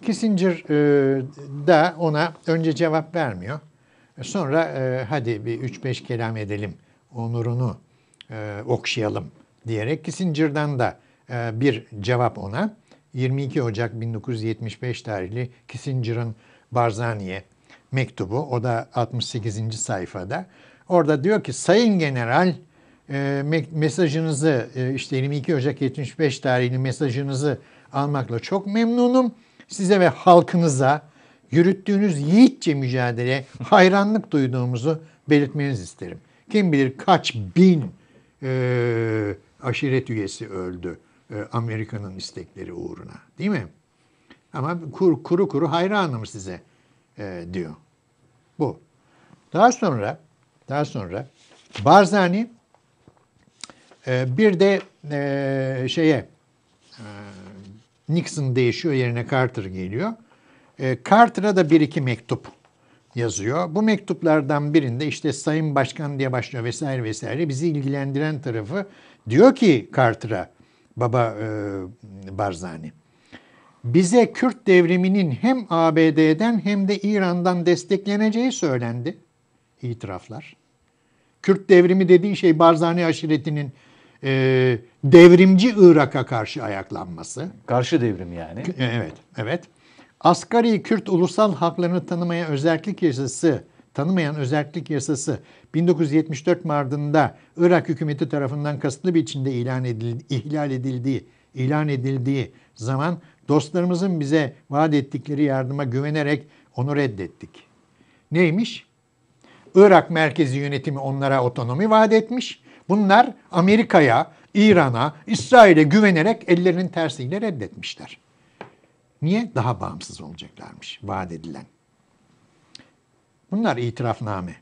Kissinger e, da ona önce cevap vermiyor. E, sonra e, hadi bir 3-5 kelam edelim, onurunu e, okşayalım diyerek Kissinger'dan da e, bir cevap ona. 22 Ocak 1975 tarihli Kissinger'ın Barzani'ye mektubu. O da 68. sayfada. Orada diyor ki Sayın General e, mesajınızı e, işte 22 Ocak 75 tarihli mesajınızı almakla çok memnunum. Size ve halkınıza yürüttüğünüz yiğitçe mücadeleye hayranlık duyduğumuzu belirtmenizi isterim. Kim bilir kaç bin e, aşiret üyesi öldü e, Amerika'nın istekleri uğruna değil mi? Ama kur, kuru kuru hayranım size e, diyor. Bu. Daha sonra daha sonra Barzani e, bir de e, şeye e, Nixon değişiyor yerine Carter geliyor. E, Carter'a da bir iki mektup yazıyor. Bu mektuplardan birinde işte Sayın Başkan diye başlıyor vesaire vesaire. Bizi ilgilendiren tarafı diyor ki Carter'a Baba e, Barzani. Bize Kürt devriminin hem ABD'den hem de İran'dan destekleneceği söylendi. İtiraflar. Kürt devrimi dediğin şey Barzani aşiretinin e, devrimci Irak'a karşı ayaklanması. Karşı devrim yani. E, evet, evet. Asgari Kürt ulusal haklarını tanımaya özellik yasası, tanımayan özellik yasası 1974 Martında Irak hükümeti tarafından kasıtlı bir biçimde ilan edildi, ihlal edildiği, ilan edildiği zaman dostlarımızın bize vaat ettikleri yardıma güvenerek onu reddettik. Neymiş? Irak merkezi yönetimi onlara otonomi vaat etmiş. Bunlar Amerika'ya, İran'a, İsrail'e güvenerek ellerinin tersiyle reddetmişler. Niye? Daha bağımsız olacaklarmış vaat edilen. Bunlar itirafname.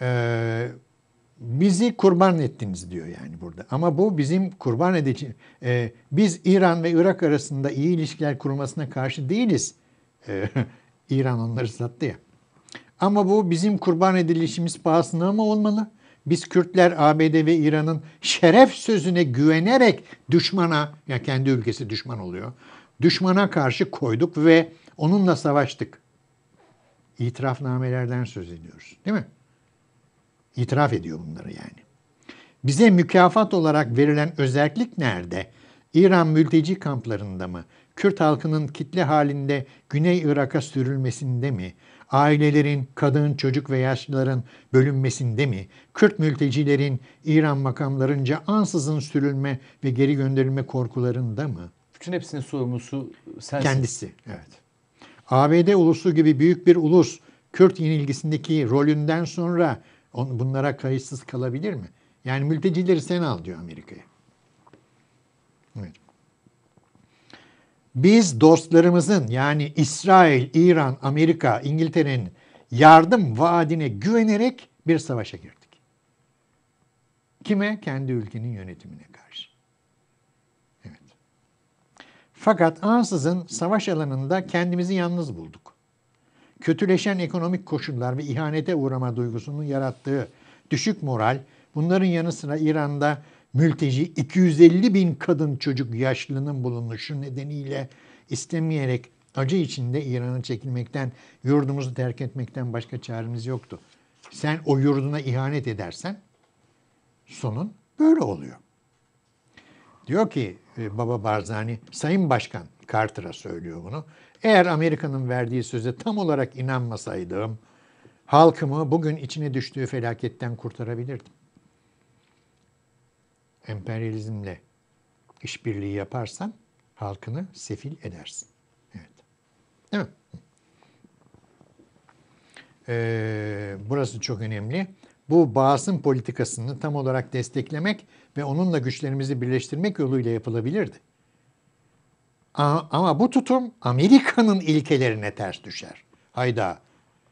Ee, bizi kurban ettiniz diyor yani burada. Ama bu bizim kurban edici, e, biz İran ve Irak arasında iyi ilişkiler kurmasına karşı değiliz. E, İran onları sattı ya. Ama bu bizim kurban edilişimiz pahasına mı olmalı? Biz Kürtler ABD ve İran'ın şeref sözüne güvenerek düşmana, ya kendi ülkesi düşman oluyor, düşmana karşı koyduk ve onunla savaştık. İtirafnamelerden söz ediyoruz değil mi? İtiraf ediyor bunları yani. Bize mükafat olarak verilen özellik nerede? İran mülteci kamplarında mı? Kürt halkının kitle halinde Güney Irak'a sürülmesinde mi? ailelerin, kadın, çocuk ve yaşlıların bölünmesinde mi, Kürt mültecilerin İran makamlarınca ansızın sürülme ve geri gönderilme korkularında mı? Bütün hepsinin sorumlusu sensin. Kendisi, evet. ABD ulusu gibi büyük bir ulus Kürt yenilgisindeki rolünden sonra on, bunlara kayıtsız kalabilir mi? Yani mültecileri sen al diyor Amerika'ya. Evet biz dostlarımızın yani İsrail, İran, Amerika, İngiltere'nin yardım vaadine güvenerek bir savaşa girdik. Kime? Kendi ülkenin yönetimine karşı. Evet. Fakat ansızın savaş alanında kendimizi yalnız bulduk. Kötüleşen ekonomik koşullar ve ihanete uğrama duygusunun yarattığı düşük moral, bunların yanı sıra İran'da mülteci 250 bin kadın çocuk yaşlının bulunuşu nedeniyle istemeyerek acı içinde İran'a çekilmekten, yurdumuzu terk etmekten başka çaremiz yoktu. Sen o yurduna ihanet edersen sonun böyle oluyor. Diyor ki e, Baba Barzani, Sayın Başkan Carter'a söylüyor bunu. Eğer Amerika'nın verdiği söze tam olarak inanmasaydım, halkımı bugün içine düştüğü felaketten kurtarabilirdim emperyalizmle işbirliği yaparsan halkını sefil edersin. Evet. Değil mi? Ee, burası çok önemli. Bu Baas'ın politikasını tam olarak desteklemek ve onunla güçlerimizi birleştirmek yoluyla yapılabilirdi. Ama bu tutum Amerika'nın ilkelerine ters düşer. Hayda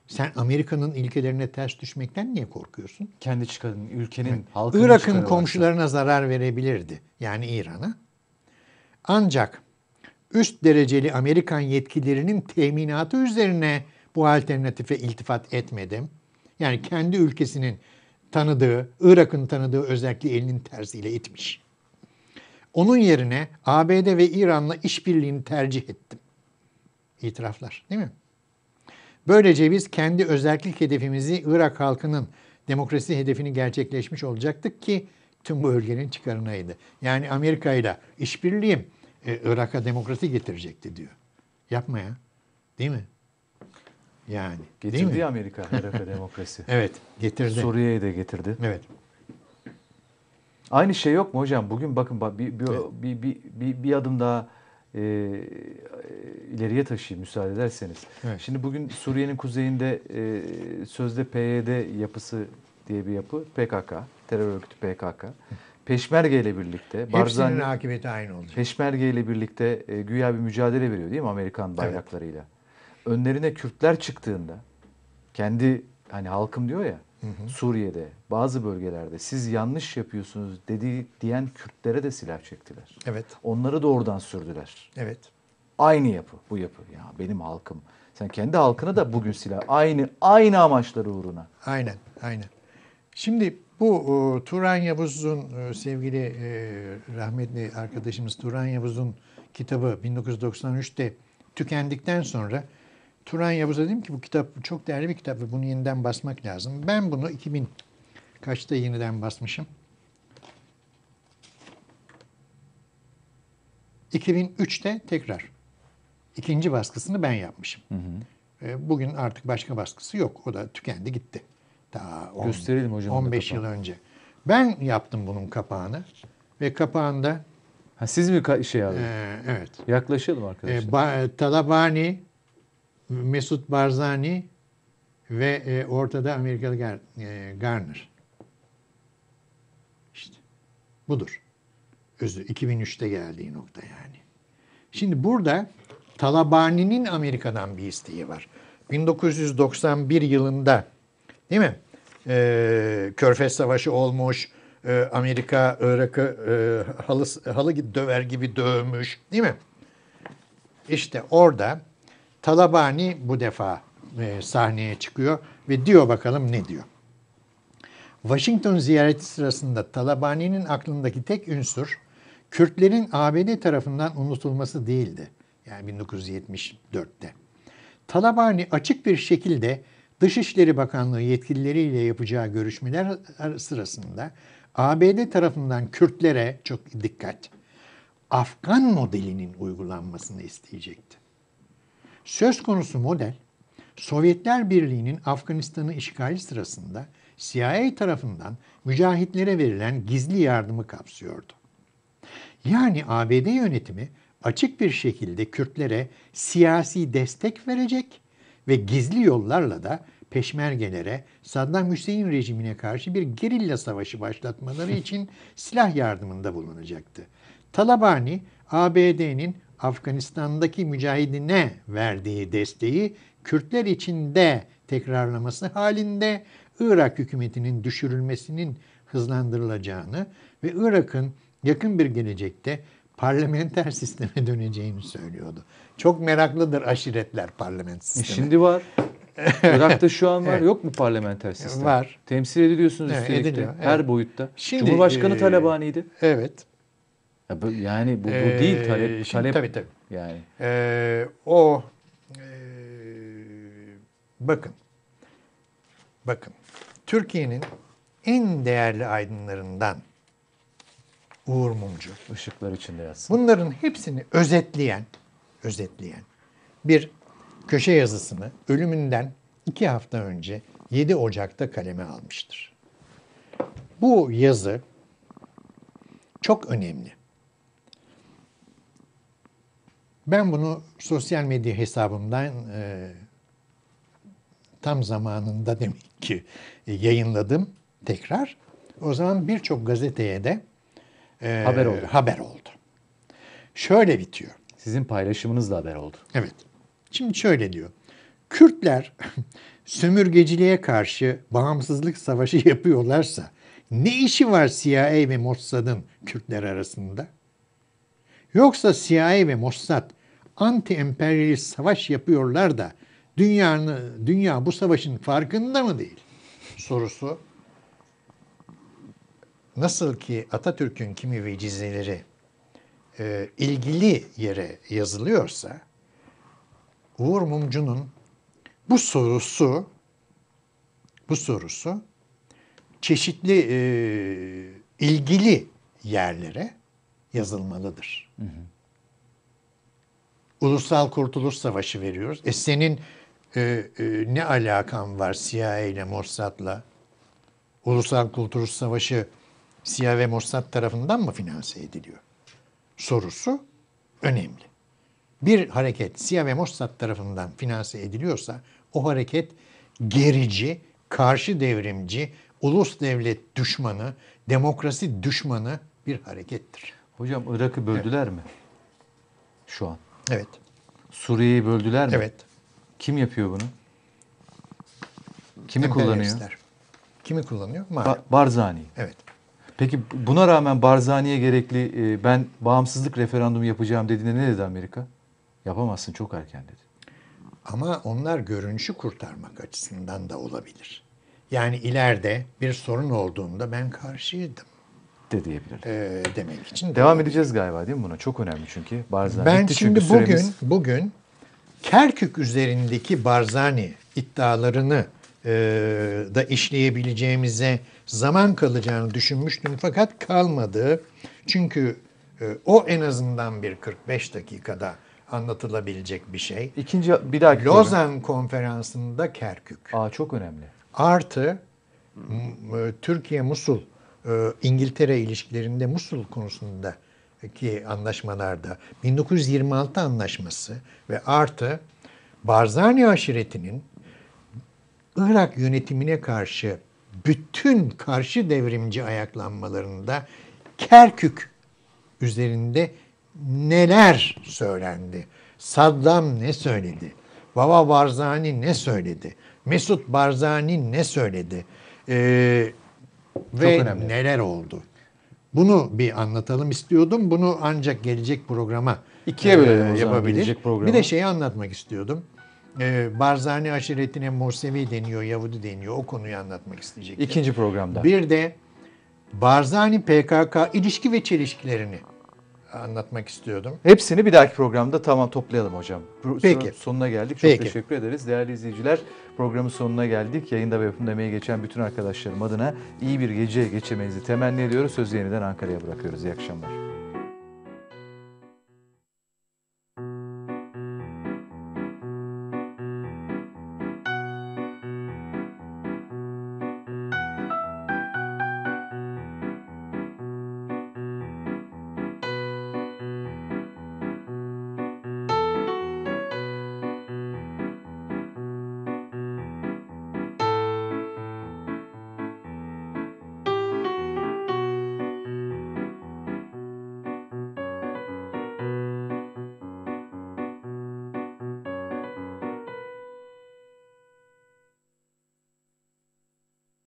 sen Amerika'nın ilkelerine ters düşmekten niye korkuyorsun? Kendi çıkarın, ülkenin, evet. halkının Irak'ın komşularına varsa. zarar verebilirdi. Yani İran'a. Ancak üst dereceli Amerikan yetkililerinin teminatı üzerine bu alternatife iltifat etmedim. Yani kendi ülkesinin tanıdığı, Irak'ın tanıdığı özellikle elinin tersiyle itmiş. Onun yerine ABD ve İran'la işbirliğini tercih ettim. İtiraflar değil mi? Böylece biz kendi özellik hedefimizi Irak halkının demokrasi hedefini gerçekleşmiş olacaktık ki tüm bu bölgenin çıkarınaydı. Yani Amerika ile işbirliğim e, Irak'a demokrasi getirecekti diyor. Yapma ya. Değil mi? Yani. Getirdi değil mi? Amerika Irak'a demokrasi. evet getirdi. Suriye'yi de getirdi. Evet. Aynı şey yok mu hocam? Bugün bakın bir bir, evet. bir, bir, bir, bir adım daha e, e, ileriye taşıyayım müsaade ederseniz. Evet. Şimdi bugün Suriye'nin kuzeyinde e, sözde PYD yapısı diye bir yapı PKK, terör örgütü PKK. Peşmerge ile birlikte Barzani, Hepsinin akıbeti aynı olacak. Peşmerge ile birlikte e, güya bir mücadele veriyor değil mi Amerikan bayraklarıyla? Evet. Önlerine Kürtler çıktığında kendi hani halkım diyor ya Suriye'de, bazı bölgelerde siz yanlış yapıyorsunuz dedi diyen Kürtlere de silah çektiler. Evet. Onları doğrudan sürdüler. Evet. Aynı yapı bu yapı. Ya benim halkım. Sen kendi halkını da bugün silah aynı aynı amaçları uğruna. Aynen, aynen. Şimdi bu e, Turan Yavuz'un e, sevgili e, rahmetli arkadaşımız Turan Yavuz'un kitabı 1993'te tükendikten sonra Turan Yavuz'a dedim ki bu kitap çok değerli bir kitap ve bunu yeniden basmak lazım. Ben bunu 2000 kaçta yeniden basmışım? 2003'te tekrar ikinci baskısını ben yapmışım. Hı hı. Ee, bugün artık başka baskısı yok. O da tükendi gitti. Daha Gösterelim hocam 15 yıl önce. Ben yaptım bunun kapağını ve kapağında Ha, siz mi şey aldınız? Ee, evet. Yaklaşalım ee, arkadaşlar. Ee, ba- Talabani, Mesut Barzani ve e, ortada Amerikalı Gar e, Garner. İşte budur. Özü 2003'te geldiği nokta yani. Şimdi burada Talabani'nin Amerika'dan bir isteği var. 1991 yılında değil mi? E, Körfez Savaşı olmuş. E, Amerika Irak'ı e, halı, halı döver gibi dövmüş değil mi? İşte orada Talabani bu defa e, sahneye çıkıyor ve diyor bakalım ne diyor. Washington ziyareti sırasında Talabani'nin aklındaki tek unsur Kürtlerin ABD tarafından unutulması değildi. Yani 1974'te. Talabani açık bir şekilde Dışişleri Bakanlığı yetkilileriyle yapacağı görüşmeler sırasında ABD tarafından Kürtlere çok dikkat Afgan modelinin uygulanmasını isteyecekti. Söz konusu model Sovyetler Birliği'nin Afganistan'ı işgali sırasında CIA tarafından mücahitlere verilen gizli yardımı kapsıyordu. Yani ABD yönetimi açık bir şekilde Kürtlere siyasi destek verecek ve gizli yollarla da peşmergelere Saddam Hüseyin rejimine karşı bir gerilla savaşı başlatmaları için silah yardımında bulunacaktı. Talabani, ABD'nin Afganistan'daki mücahidine verdiği desteği Kürtler için de tekrarlaması halinde Irak hükümetinin düşürülmesinin hızlandırılacağını ve Irak'ın yakın bir gelecekte parlamenter sisteme döneceğini söylüyordu. Çok meraklıdır aşiretler parlament e, sistemi. şimdi var. Irak'ta şu an var. Yok mu parlamenter sistem? Var. Temsil ediliyorsunuz evet, üstelik ediliyor. de. Evet. Her boyutta. Şimdi, Cumhurbaşkanı e, Talabani'ydi. Evet. Ya bu, yani bu, bu ee, değil talep. Şimdi, talep tabii tabii. Yani. Ee, o e, bakın bakın Türkiye'nin en değerli aydınlarından Uğur Mumcu. Işıklar içinde yazsın. Bunların hepsini özetleyen, özetleyen bir köşe yazısını ölümünden iki hafta önce 7 Ocak'ta kaleme almıştır. Bu yazı çok önemli. Ben bunu sosyal medya hesabımdan e, tam zamanında demek ki e, yayınladım tekrar. O zaman birçok gazeteye de e, haber oldu. Haber oldu. Şöyle bitiyor. Sizin paylaşımınızla haber oldu. Evet. Şimdi şöyle diyor. Kürtler sömürgeciliğe karşı bağımsızlık savaşı yapıyorlarsa ne işi var CIA ve Mossad'ın Kürtler arasında? Yoksa CIA ve Mossad anti-emperyalist savaş yapıyorlar da dünyanın, dünya bu savaşın farkında mı değil? Sorusu nasıl ki Atatürk'ün kimi vecizeleri e, ilgili yere yazılıyorsa Uğur Mumcu'nun bu sorusu bu sorusu çeşitli e, ilgili yerlere yazılmalıdır. Hı hı. Ulusal Kurtuluş Savaşı veriyoruz. E senin e, e, ne alakan var CIA ile Mossad'la? Ulusal Kurtuluş Savaşı CIA ve Mossad tarafından mı finanse ediliyor? Sorusu önemli. Bir hareket CIA ve Mossad tarafından finanse ediliyorsa o hareket gerici, karşı devrimci, ulus devlet düşmanı, demokrasi düşmanı bir harekettir. Hocam Irak'ı böldüler evet. mi? Şu an. Evet. Suriye'yi böldüler mi? Evet. Kim yapıyor bunu? Kimi kullanıyor? Kimi kullanıyor? Ba- Barzani. Evet. Peki buna rağmen Barzani'ye gerekli e, ben bağımsızlık referandumu yapacağım dediğinde ne dedi Amerika? Yapamazsın çok erken dedi. Ama onlar görünüşü kurtarmak açısından da olabilir. Yani ileride bir sorun olduğunda ben karşıydım de diyebiliriz. E, demek için. Devam de, edeceğiz galiba değil mi buna? Çok önemli çünkü. Barzani. Ben Bitti şimdi bugün süremiz... bugün Kerkük üzerindeki Barzani iddialarını e, da işleyebileceğimize zaman kalacağını düşünmüştüm fakat kalmadı. Çünkü e, o en azından bir 45 dakikada anlatılabilecek bir şey. İkinci bir daha Lozan bölüm. konferansında Kerkük. Aa çok önemli. Artı Türkiye Musul e, İngiltere ilişkilerinde Musul konusunda ki anlaşmalarda 1926 anlaşması ve artı Barzani aşiretinin Irak yönetimine karşı bütün karşı devrimci ayaklanmalarında Kerkük üzerinde neler söylendi? Saddam ne söyledi? Baba Barzani ne söyledi? Mesut Barzani ne söyledi? Ee, ve neler oldu? Bunu bir anlatalım istiyordum. Bunu ancak gelecek programa İkiye e, bölelim yapabilir. Bir de şeyi anlatmak istiyordum. Ee, Barzani aşiretine Morsevi deniyor, Yahudi deniyor. O konuyu anlatmak isteyecektim. İkinci programda. Bir de Barzani PKK ilişki ve çelişkilerini anlatmak istiyordum. Hepsini bir dahaki programda tamam toplayalım hocam. Peki. Sonuna geldik. Çok Peki. teşekkür ederiz. Değerli izleyiciler programın sonuna geldik. Yayında ve yapımda emeği geçen bütün arkadaşlarım adına iyi bir gece geçirmenizi temenni ediyoruz. Sözü yeniden Ankara'ya bırakıyoruz. İyi akşamlar.